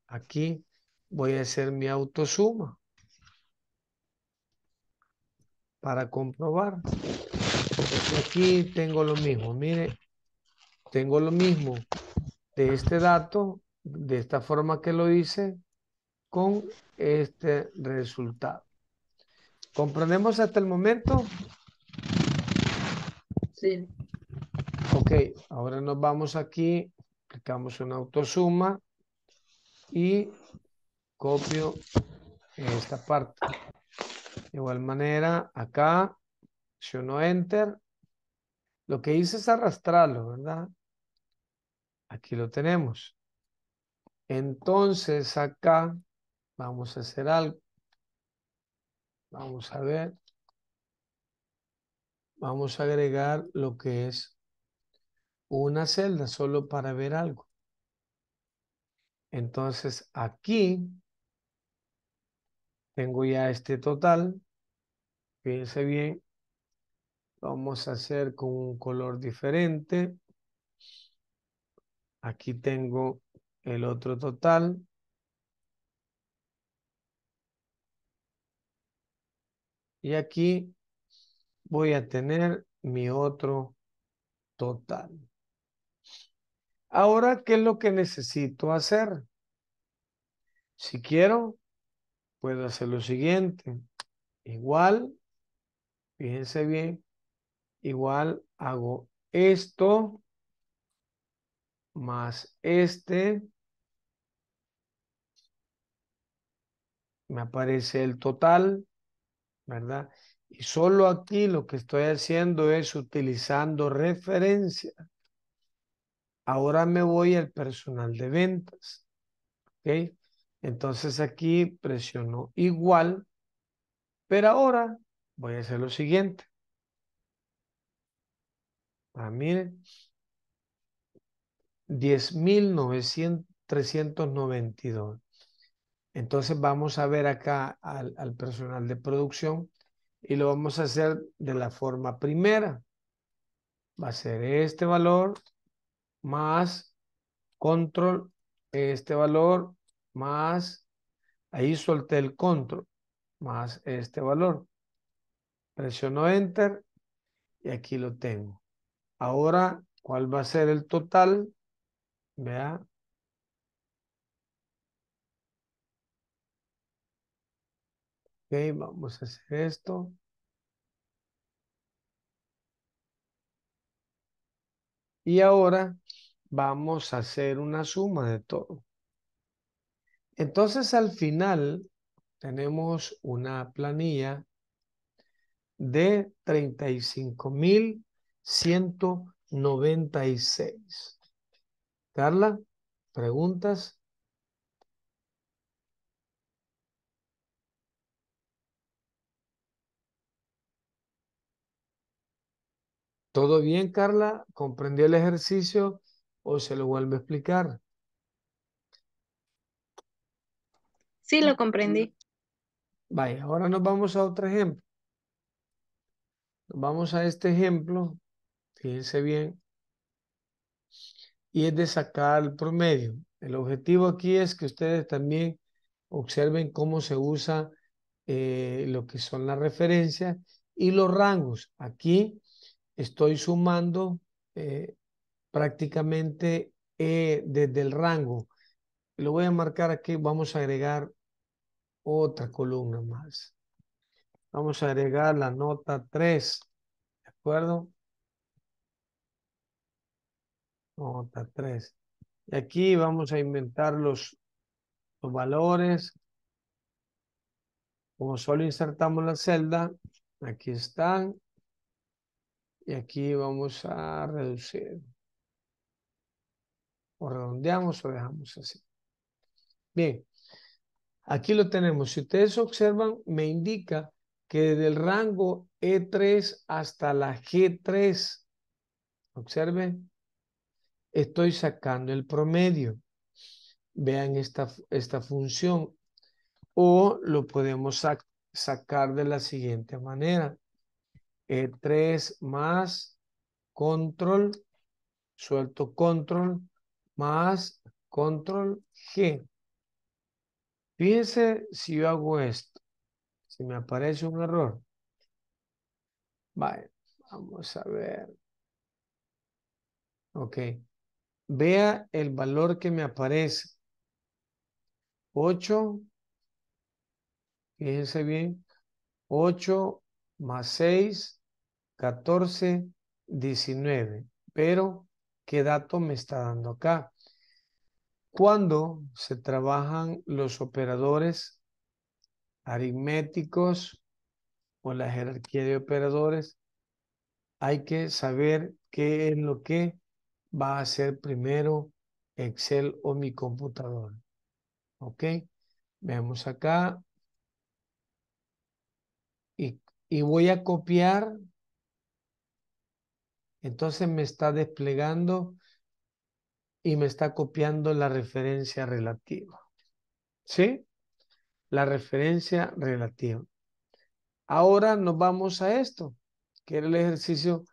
Aquí voy a hacer mi autosuma para comprobar. Aquí tengo lo mismo. Mire, tengo lo mismo de este dato, de esta forma que lo hice, con este resultado. ¿Comprendemos hasta el momento? Sí. Ok, ahora nos vamos aquí, aplicamos una autosuma y copio esta parte. De igual manera, acá, si enter, lo que hice es arrastrarlo, ¿verdad? Aquí lo tenemos. Entonces acá vamos a hacer algo. Vamos a ver. Vamos a agregar lo que es una celda solo para ver algo. Entonces aquí tengo ya este total. Fíjense bien. Vamos a hacer con un color diferente. Aquí tengo el otro total. Y aquí voy a tener mi otro total. Ahora, ¿qué es lo que necesito hacer? Si quiero, puedo hacer lo siguiente. Igual, fíjense bien, igual hago esto más este. Me aparece el total, ¿verdad? Y solo aquí lo que estoy haciendo es utilizando referencia. Ahora me voy al personal de ventas. ¿Ok? Entonces aquí presiono igual, pero ahora voy a hacer lo siguiente. Ah, miren. dos. Entonces vamos a ver acá al personal de producción y lo vamos a hacer de la forma primera. Va a ser este valor más control, este valor, más, ahí solté el control, más este valor. Presiono enter y aquí lo tengo. Ahora, ¿cuál va a ser el total? Vea. Ok, vamos a hacer esto. Y ahora vamos a hacer una suma de todo. Entonces al final tenemos una planilla de 35,196. Carla, ¿preguntas? ¿Todo bien, Carla? ¿Comprendió el ejercicio o se lo vuelvo a explicar? Sí, lo mm, comprendí. Vaya, ahora nos vamos a otro ejemplo. vamos a este ejemplo, fíjense bien, y es de sacar el promedio. El objetivo aquí es que ustedes también observen cómo se usa eh, lo que son las referencias y los rangos. Aquí estoy sumando eh, prácticamente eh, desde el rango. Lo voy a marcar aquí, vamos a agregar otra columna más. Vamos a agregar la nota 3, ¿de acuerdo? Nota 3. Y aquí vamos a inventar los, los valores. Como solo insertamos la celda, aquí están. Y aquí vamos a reducir. O redondeamos o dejamos así. Bien, aquí lo tenemos. Si ustedes observan, me indica que desde el rango E3 hasta la G3, observen, estoy sacando el promedio. Vean esta, esta función. O lo podemos sacar de la siguiente manera. E eh, 3 más control, suelto control más control G. Fíjense si yo hago esto, si me aparece un error. Vale, vamos a ver. Ok. Vea el valor que me aparece. 8. Fíjense bien. 8 más 6 14, 19. Pero, ¿qué dato me está dando acá? Cuando se trabajan los operadores aritméticos o la jerarquía de operadores, hay que saber qué es lo que va a hacer primero Excel o mi computador ¿Ok? Veamos acá. Y, y voy a copiar entonces me está desplegando y me está copiando la referencia relativa. ¿Sí? La referencia relativa. Ahora nos vamos a esto, que era el ejercicio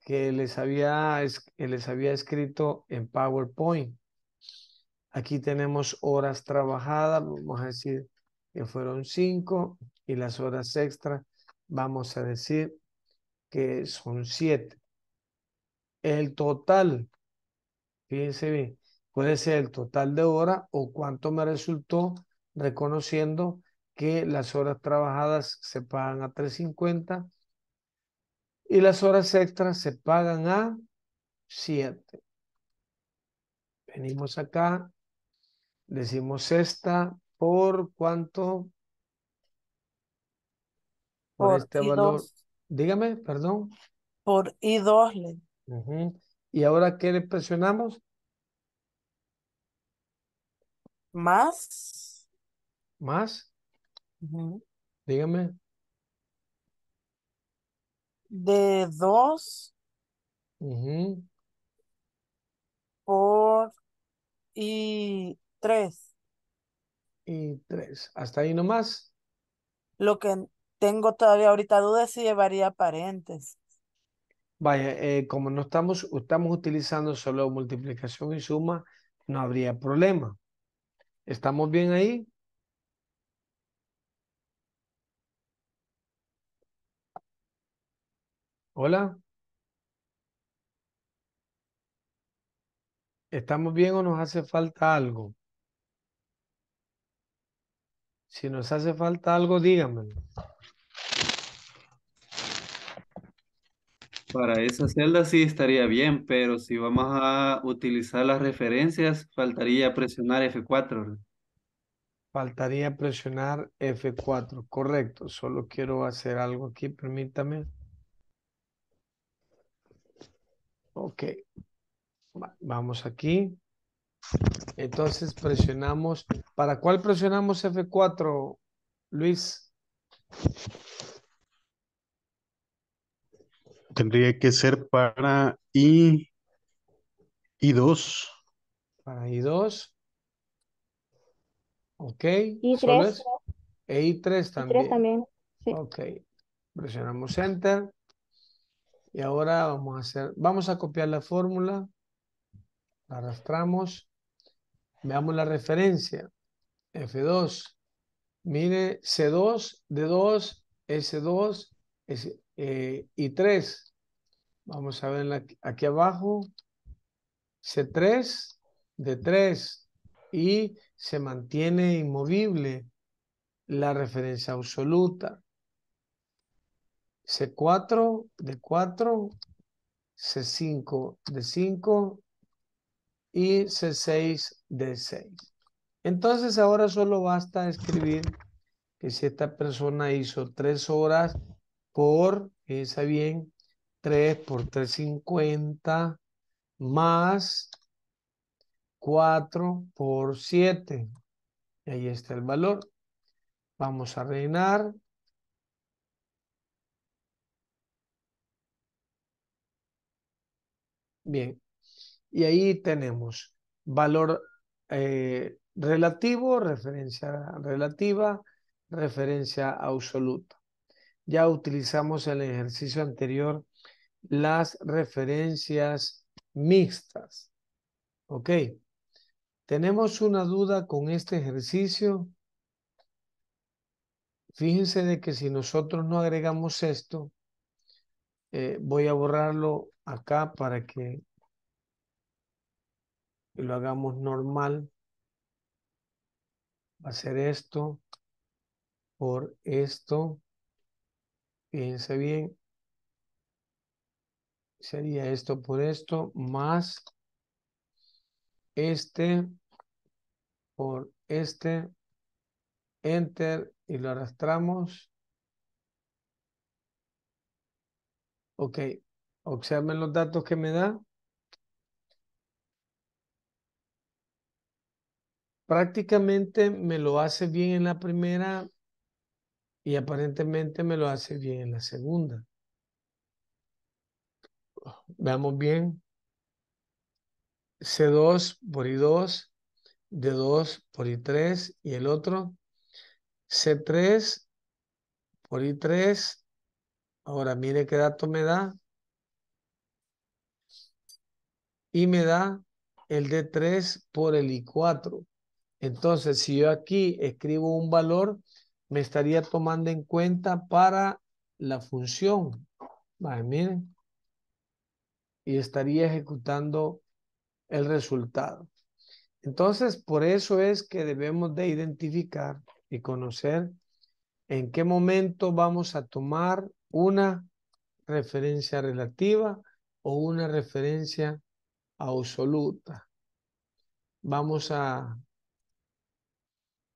que les había, les había escrito en PowerPoint. Aquí tenemos horas trabajadas, vamos a decir que fueron cinco, y las horas extra, vamos a decir que son siete el total, fíjense bien, puede ser el total de hora o cuánto me resultó reconociendo que las horas trabajadas se pagan a 350 y las horas extras se pagan a 7. Venimos acá, decimos esta por cuánto por, este valor. Dígame, perdón. Por I2 ¿Y ahora qué le presionamos? Más. ¿Más? Dígame. De dos por y tres Y tres. Hasta ahí nomás. Lo que tengo todavía ahorita duda es si llevaría paréntesis Vaya, eh, como no estamos, estamos utilizando solo multiplicación y suma, no habría problema. ¿Estamos bien ahí? Hola. ¿Estamos bien o nos hace falta algo? Si nos hace falta algo, dígame. Para esa celda sí estaría bien, pero si vamos a utilizar las referencias, faltaría presionar F4. Faltaría presionar F4, correcto. Solo quiero hacer algo aquí, permítame. Ok. Vamos aquí. Entonces presionamos. ¿Para cuál presionamos F4, Luis? tendría que ser para I, 2 Para I2. Ok. I3. E I3 también. I3 también. Ok. Presionamos Enter. Y ahora vamos a hacer, vamos a copiar la fórmula. La arrastramos. Veamos la referencia. F2. Mire, C2, D2, S2, eh, y 3. Vamos a ver aquí abajo. C3 de 3 y se mantiene inmovible la referencia absoluta. C4 de 4, C5 de 5 y C6 de 6. Entonces ahora solo basta escribir que si esta persona hizo 3 horas por, esa bien, 3 por 3.50 más 4 por 7. Y ahí está el valor. Vamos a rellenar. Bien. Y ahí tenemos valor eh, relativo, referencia relativa, referencia absoluta. Ya utilizamos en el ejercicio anterior las referencias mixtas. Ok. ¿Tenemos una duda con este ejercicio? Fíjense de que si nosotros no agregamos esto, eh, voy a borrarlo acá para que lo hagamos normal. Va a ser esto por esto Fíjense bien. Sería esto por esto más este por este. Enter y lo arrastramos. Ok. Observen los datos que me da. prácticamente me lo hace bien en la primera y aparentemente me lo hace bien en la segunda. Veamos bien. C2 por I2, D2 por I3 y el otro. C3 por I3. Ahora mire qué dato me da. Y me da el D3 por el I4. Entonces, si yo aquí escribo un valor, me estaría tomando en cuenta para la función. Y estaría ejecutando el resultado. Entonces, por eso es que debemos de identificar y conocer en qué momento vamos a tomar una referencia relativa o una referencia absoluta. Vamos a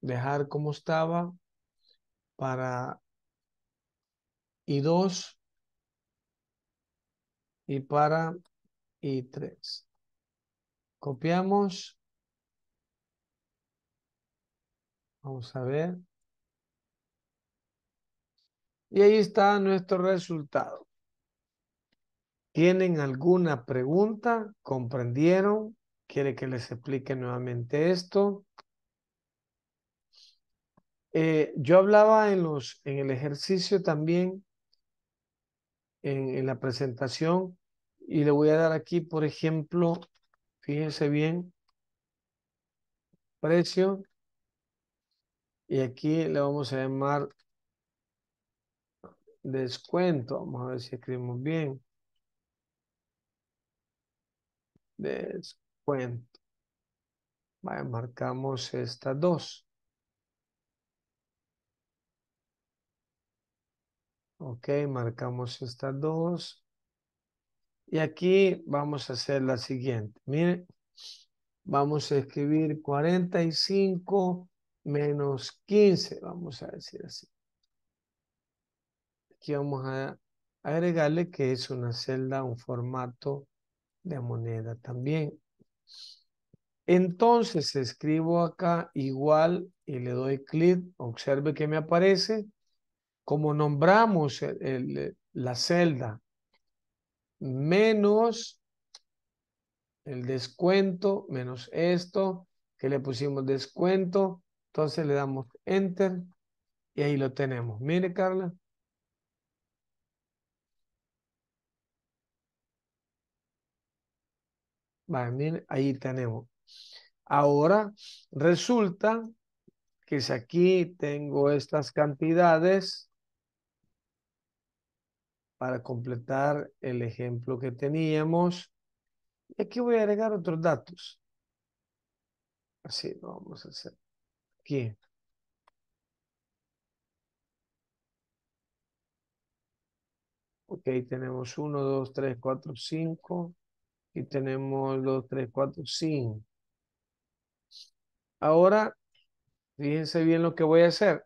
dejar como estaba para I2 y para I3. Copiamos. Vamos a ver. Y ahí está nuestro resultado. ¿Tienen alguna pregunta? ¿Comprendieron? ¿Quiere que les explique nuevamente esto? Eh, yo hablaba en, los, en el ejercicio también, en, la presentación, y le voy a dar aquí, por ejemplo, fíjense bien, precio, y aquí le vamos a llamar descuento. Vamos a ver si escribimos bien. Descuento. marcamos estas dos. Ok, marcamos estas dos. Y aquí vamos a hacer la siguiente. Miren, vamos a escribir 45 menos 15, vamos a decir así. Aquí vamos a agregarle que es una celda, un formato de moneda también. Entonces escribo acá igual y le doy clic. Observe que me aparece como nombramos eh, la celda, menos el descuento, menos esto, que le pusimos descuento, entonces le damos enter y ahí lo tenemos. Mire, Carla. mire, ahí tenemos. Ahora resulta que si aquí tengo estas cantidades, para completar el ejemplo que teníamos. Y aquí voy a agregar otros datos. Así lo vamos a hacer. Aquí. Ok, tenemos 1, 2, 3, 4, 5. Y tenemos 2, 3, 4, 5. Ahora, fíjense bien lo que voy a hacer.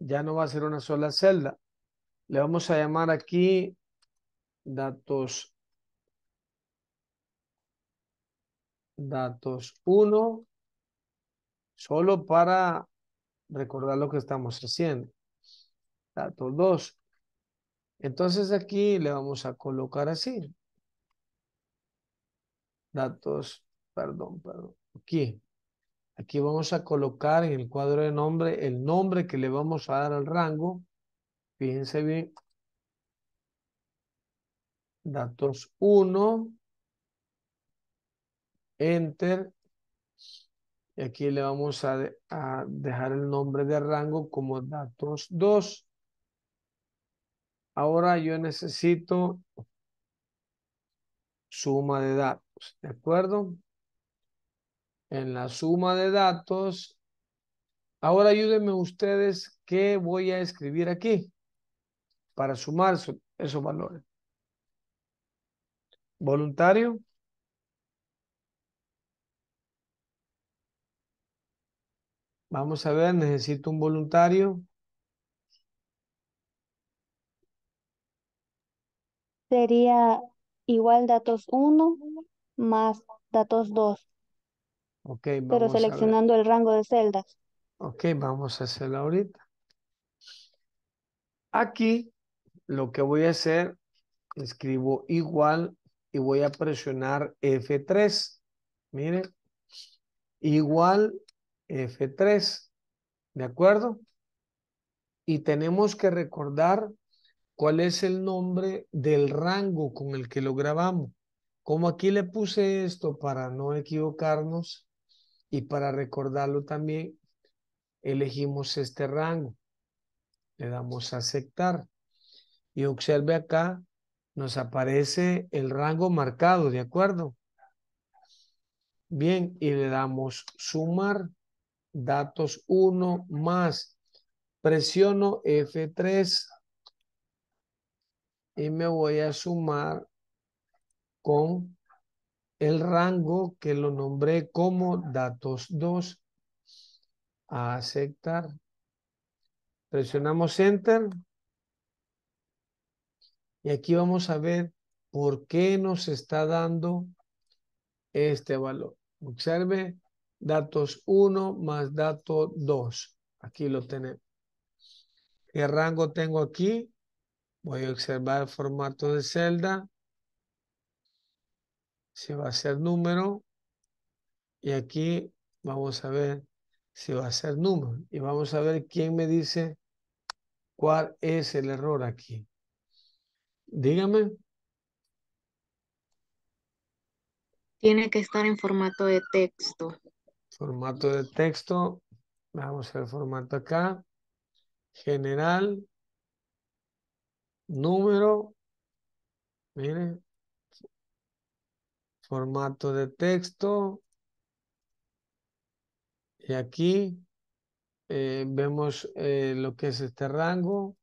Ya no va a ser una sola celda. Le vamos a llamar aquí datos datos 1 solo para recordar lo que estamos haciendo. Datos 2. Entonces aquí le vamos a colocar así. Datos, perdón, perdón. Aquí. Aquí vamos a colocar en el cuadro de nombre el nombre que le vamos a dar al rango Fíjense bien. Datos 1. Enter. Y aquí le vamos a, dejar el nombre de rango como datos 2. Ahora yo necesito suma de datos, ¿de acuerdo? En la suma de datos, ahora ayúdenme ustedes qué voy a escribir aquí para sumar esos valores. Voluntario. Vamos a ver, necesito un voluntario. Sería igual datos 1 más datos 2. Ok, Pero seleccionando el rango de celdas. Ok, vamos a hacerlo ahorita. Aquí lo que voy a hacer, escribo igual y voy a presionar F3. Miren, igual F3. ¿De acuerdo? Y tenemos que recordar cuál es el nombre del rango con el que lo grabamos. Como aquí le puse esto para no equivocarnos y para recordarlo también, elegimos este rango. Le damos a aceptar. Y observe acá, nos aparece el rango marcado, ¿de acuerdo? Bien, y le damos sumar datos 1 más. Presiono F3 y me voy a sumar con el rango que lo nombré como datos 2 a aceptar. Presionamos Enter y aquí vamos a ver por qué nos está dando este valor. Observe datos 1 más dato 2. Aquí lo tenemos. ¿Qué rango tengo aquí? Voy a observar el formato de celda. Si va a ser número. Y aquí vamos a ver si va a ser número. Y vamos a ver quién me dice cuál es el error aquí. Dígame. Tiene que estar en formato de texto. Formato de texto. Vamos al formato acá. General. Número. miren Formato de texto. Y aquí eh, vemos eh, lo que es este rango.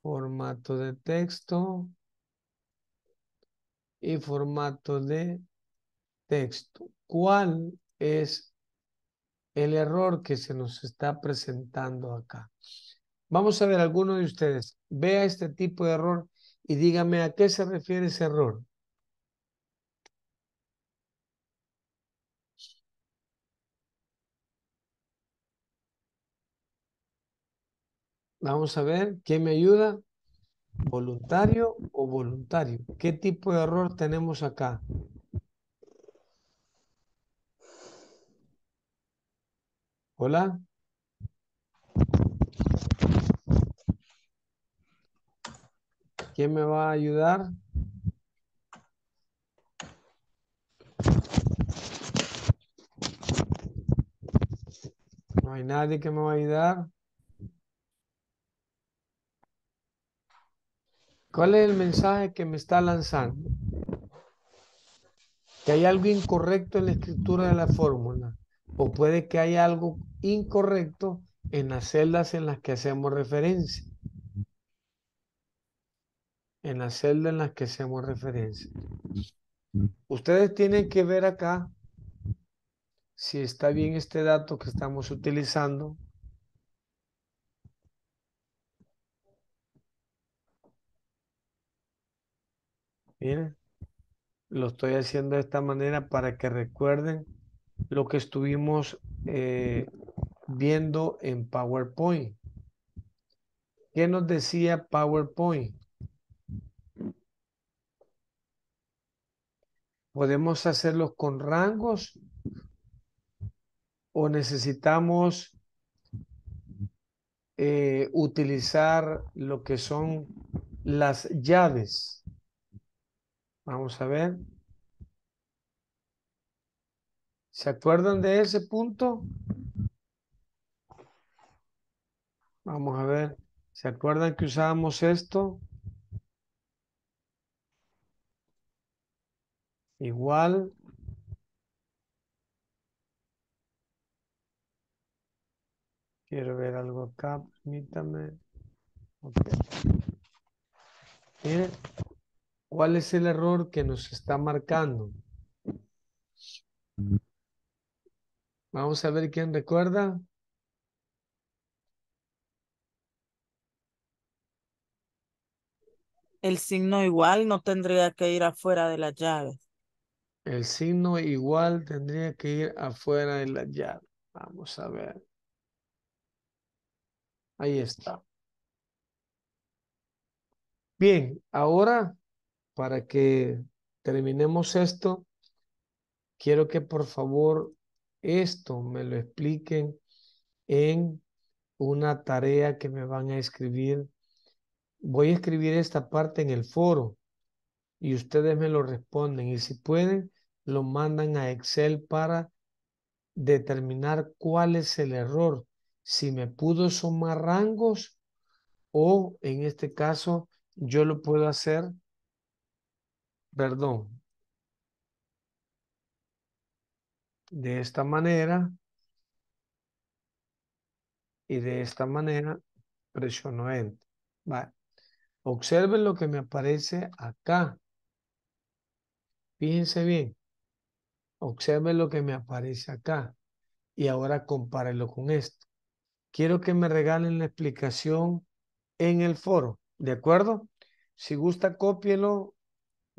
formato de texto y formato de texto. ¿Cuál es el error que se nos está presentando acá? Vamos a ver, alguno de ustedes vea este tipo de error y dígame a qué se refiere ese error. Vamos a ver, ¿quién me ayuda? ¿Voluntario o voluntario? ¿Qué tipo de error tenemos acá? Hola. ¿Quién me va a ayudar? No hay nadie que me va a ayudar. ¿Cuál es el mensaje que me está lanzando? Que hay algo incorrecto en la escritura de la fórmula o puede que haya algo incorrecto en las celdas en las que hacemos referencia. En las celdas en las que hacemos referencia. Ustedes tienen que ver acá si está bien este dato que estamos utilizando lo estoy haciendo de esta manera para que recuerden lo que estuvimos eh, viendo en PowerPoint. ¿Qué nos decía PowerPoint? ¿Podemos hacerlos con rangos o necesitamos eh, utilizar lo que son las llaves? Vamos a ver. ¿Se acuerdan de ese punto? Vamos a ver. ¿Se acuerdan que usábamos esto? Igual. Quiero ver algo acá, permítame. Okay. ¿Cuál es el error que nos está marcando? Mm. Vamos a ver quién recuerda. El signo igual no tendría que ir afuera de la llave. El signo igual tendría que ir afuera de la llave. Vamos a ver. Ahí está. Bien, ahora para que terminemos esto, quiero que por favor esto me lo expliquen en una tarea que me van a escribir. Voy a escribir esta parte en el foro y ustedes me lo responden y si pueden lo mandan a Excel para determinar cuál es el error, si me pudo sumar rangos o en este caso yo lo puedo hacer perdón, de esta manera y de esta manera presiono Enter. Vale. Observen lo que me aparece acá. Fíjense bien. Observen lo que me aparece acá. Y ahora compárenlo con esto. Quiero que me regalen la explicación en el foro. ¿De acuerdo? Si gusta, cópielo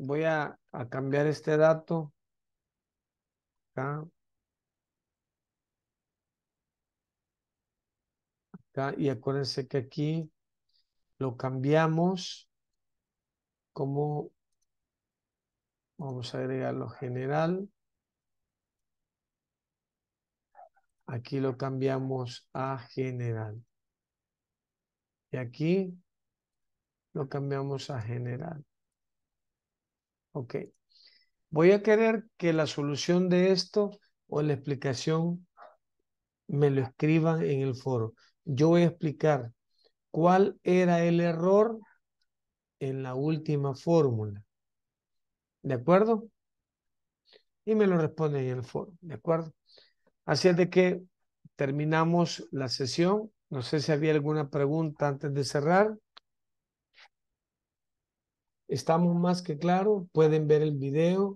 voy a, cambiar este dato. Acá. Acá. Y acuérdense que aquí lo cambiamos como vamos a agregarlo general. Aquí lo cambiamos a general. Y aquí lo cambiamos a general. Ok. Voy a querer que la solución de esto o la explicación me lo escriban en el foro. Yo voy a explicar cuál era el error en la última fórmula. ¿De acuerdo? Y me lo responden en el foro. ¿De acuerdo? Así es de que terminamos la sesión. No sé si había alguna pregunta antes de cerrar. Estamos más que claro, pueden ver el video,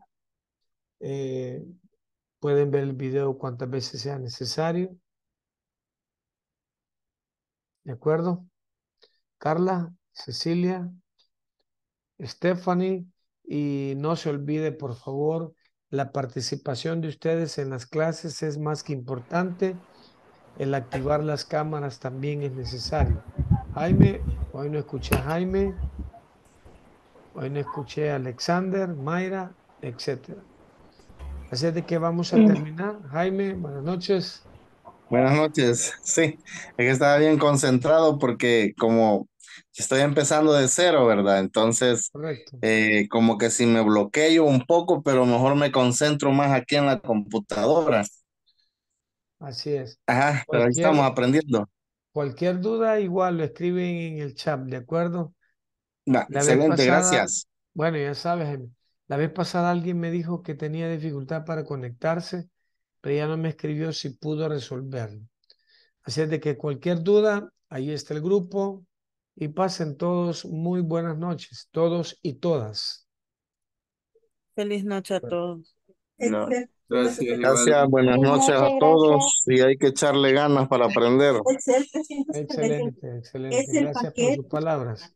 eh, pueden ver el video cuantas veces sea necesario. ¿De acuerdo? Carla, Cecilia, Stephanie, y no se olvide, por favor, la participación de ustedes en las clases es más que importante. El activar las cámaras también es necesario. Jaime, hoy no escuché a Jaime. Hoy no escuché a Alexander, Mayra, etcétera. Así es de que vamos a mm. terminar. Jaime, buenas noches. Buenas noches. Sí, es que estaba bien concentrado porque como estoy empezando de cero, ¿verdad? Entonces, eh, como que si me bloqueo un poco, pero mejor me concentro más aquí en la computadora. Así es. Ajá, pero ahí estamos aprendiendo. Cualquier duda igual lo escriben en el chat, ¿de acuerdo? excelente, gracias. Bueno, ya sabes, la vez pasada alguien me dijo que tenía dificultad para conectarse, pero ya no me escribió si pudo resolverlo. Así es de que cualquier duda, ahí está el grupo y pasen todos muy buenas noches, todos y todas. Feliz noche a todos. Este, este, este. gracias, buenas noches a todos y hay que echarle ganas para aprender. Excelente, excelente. gracias por sus palabras.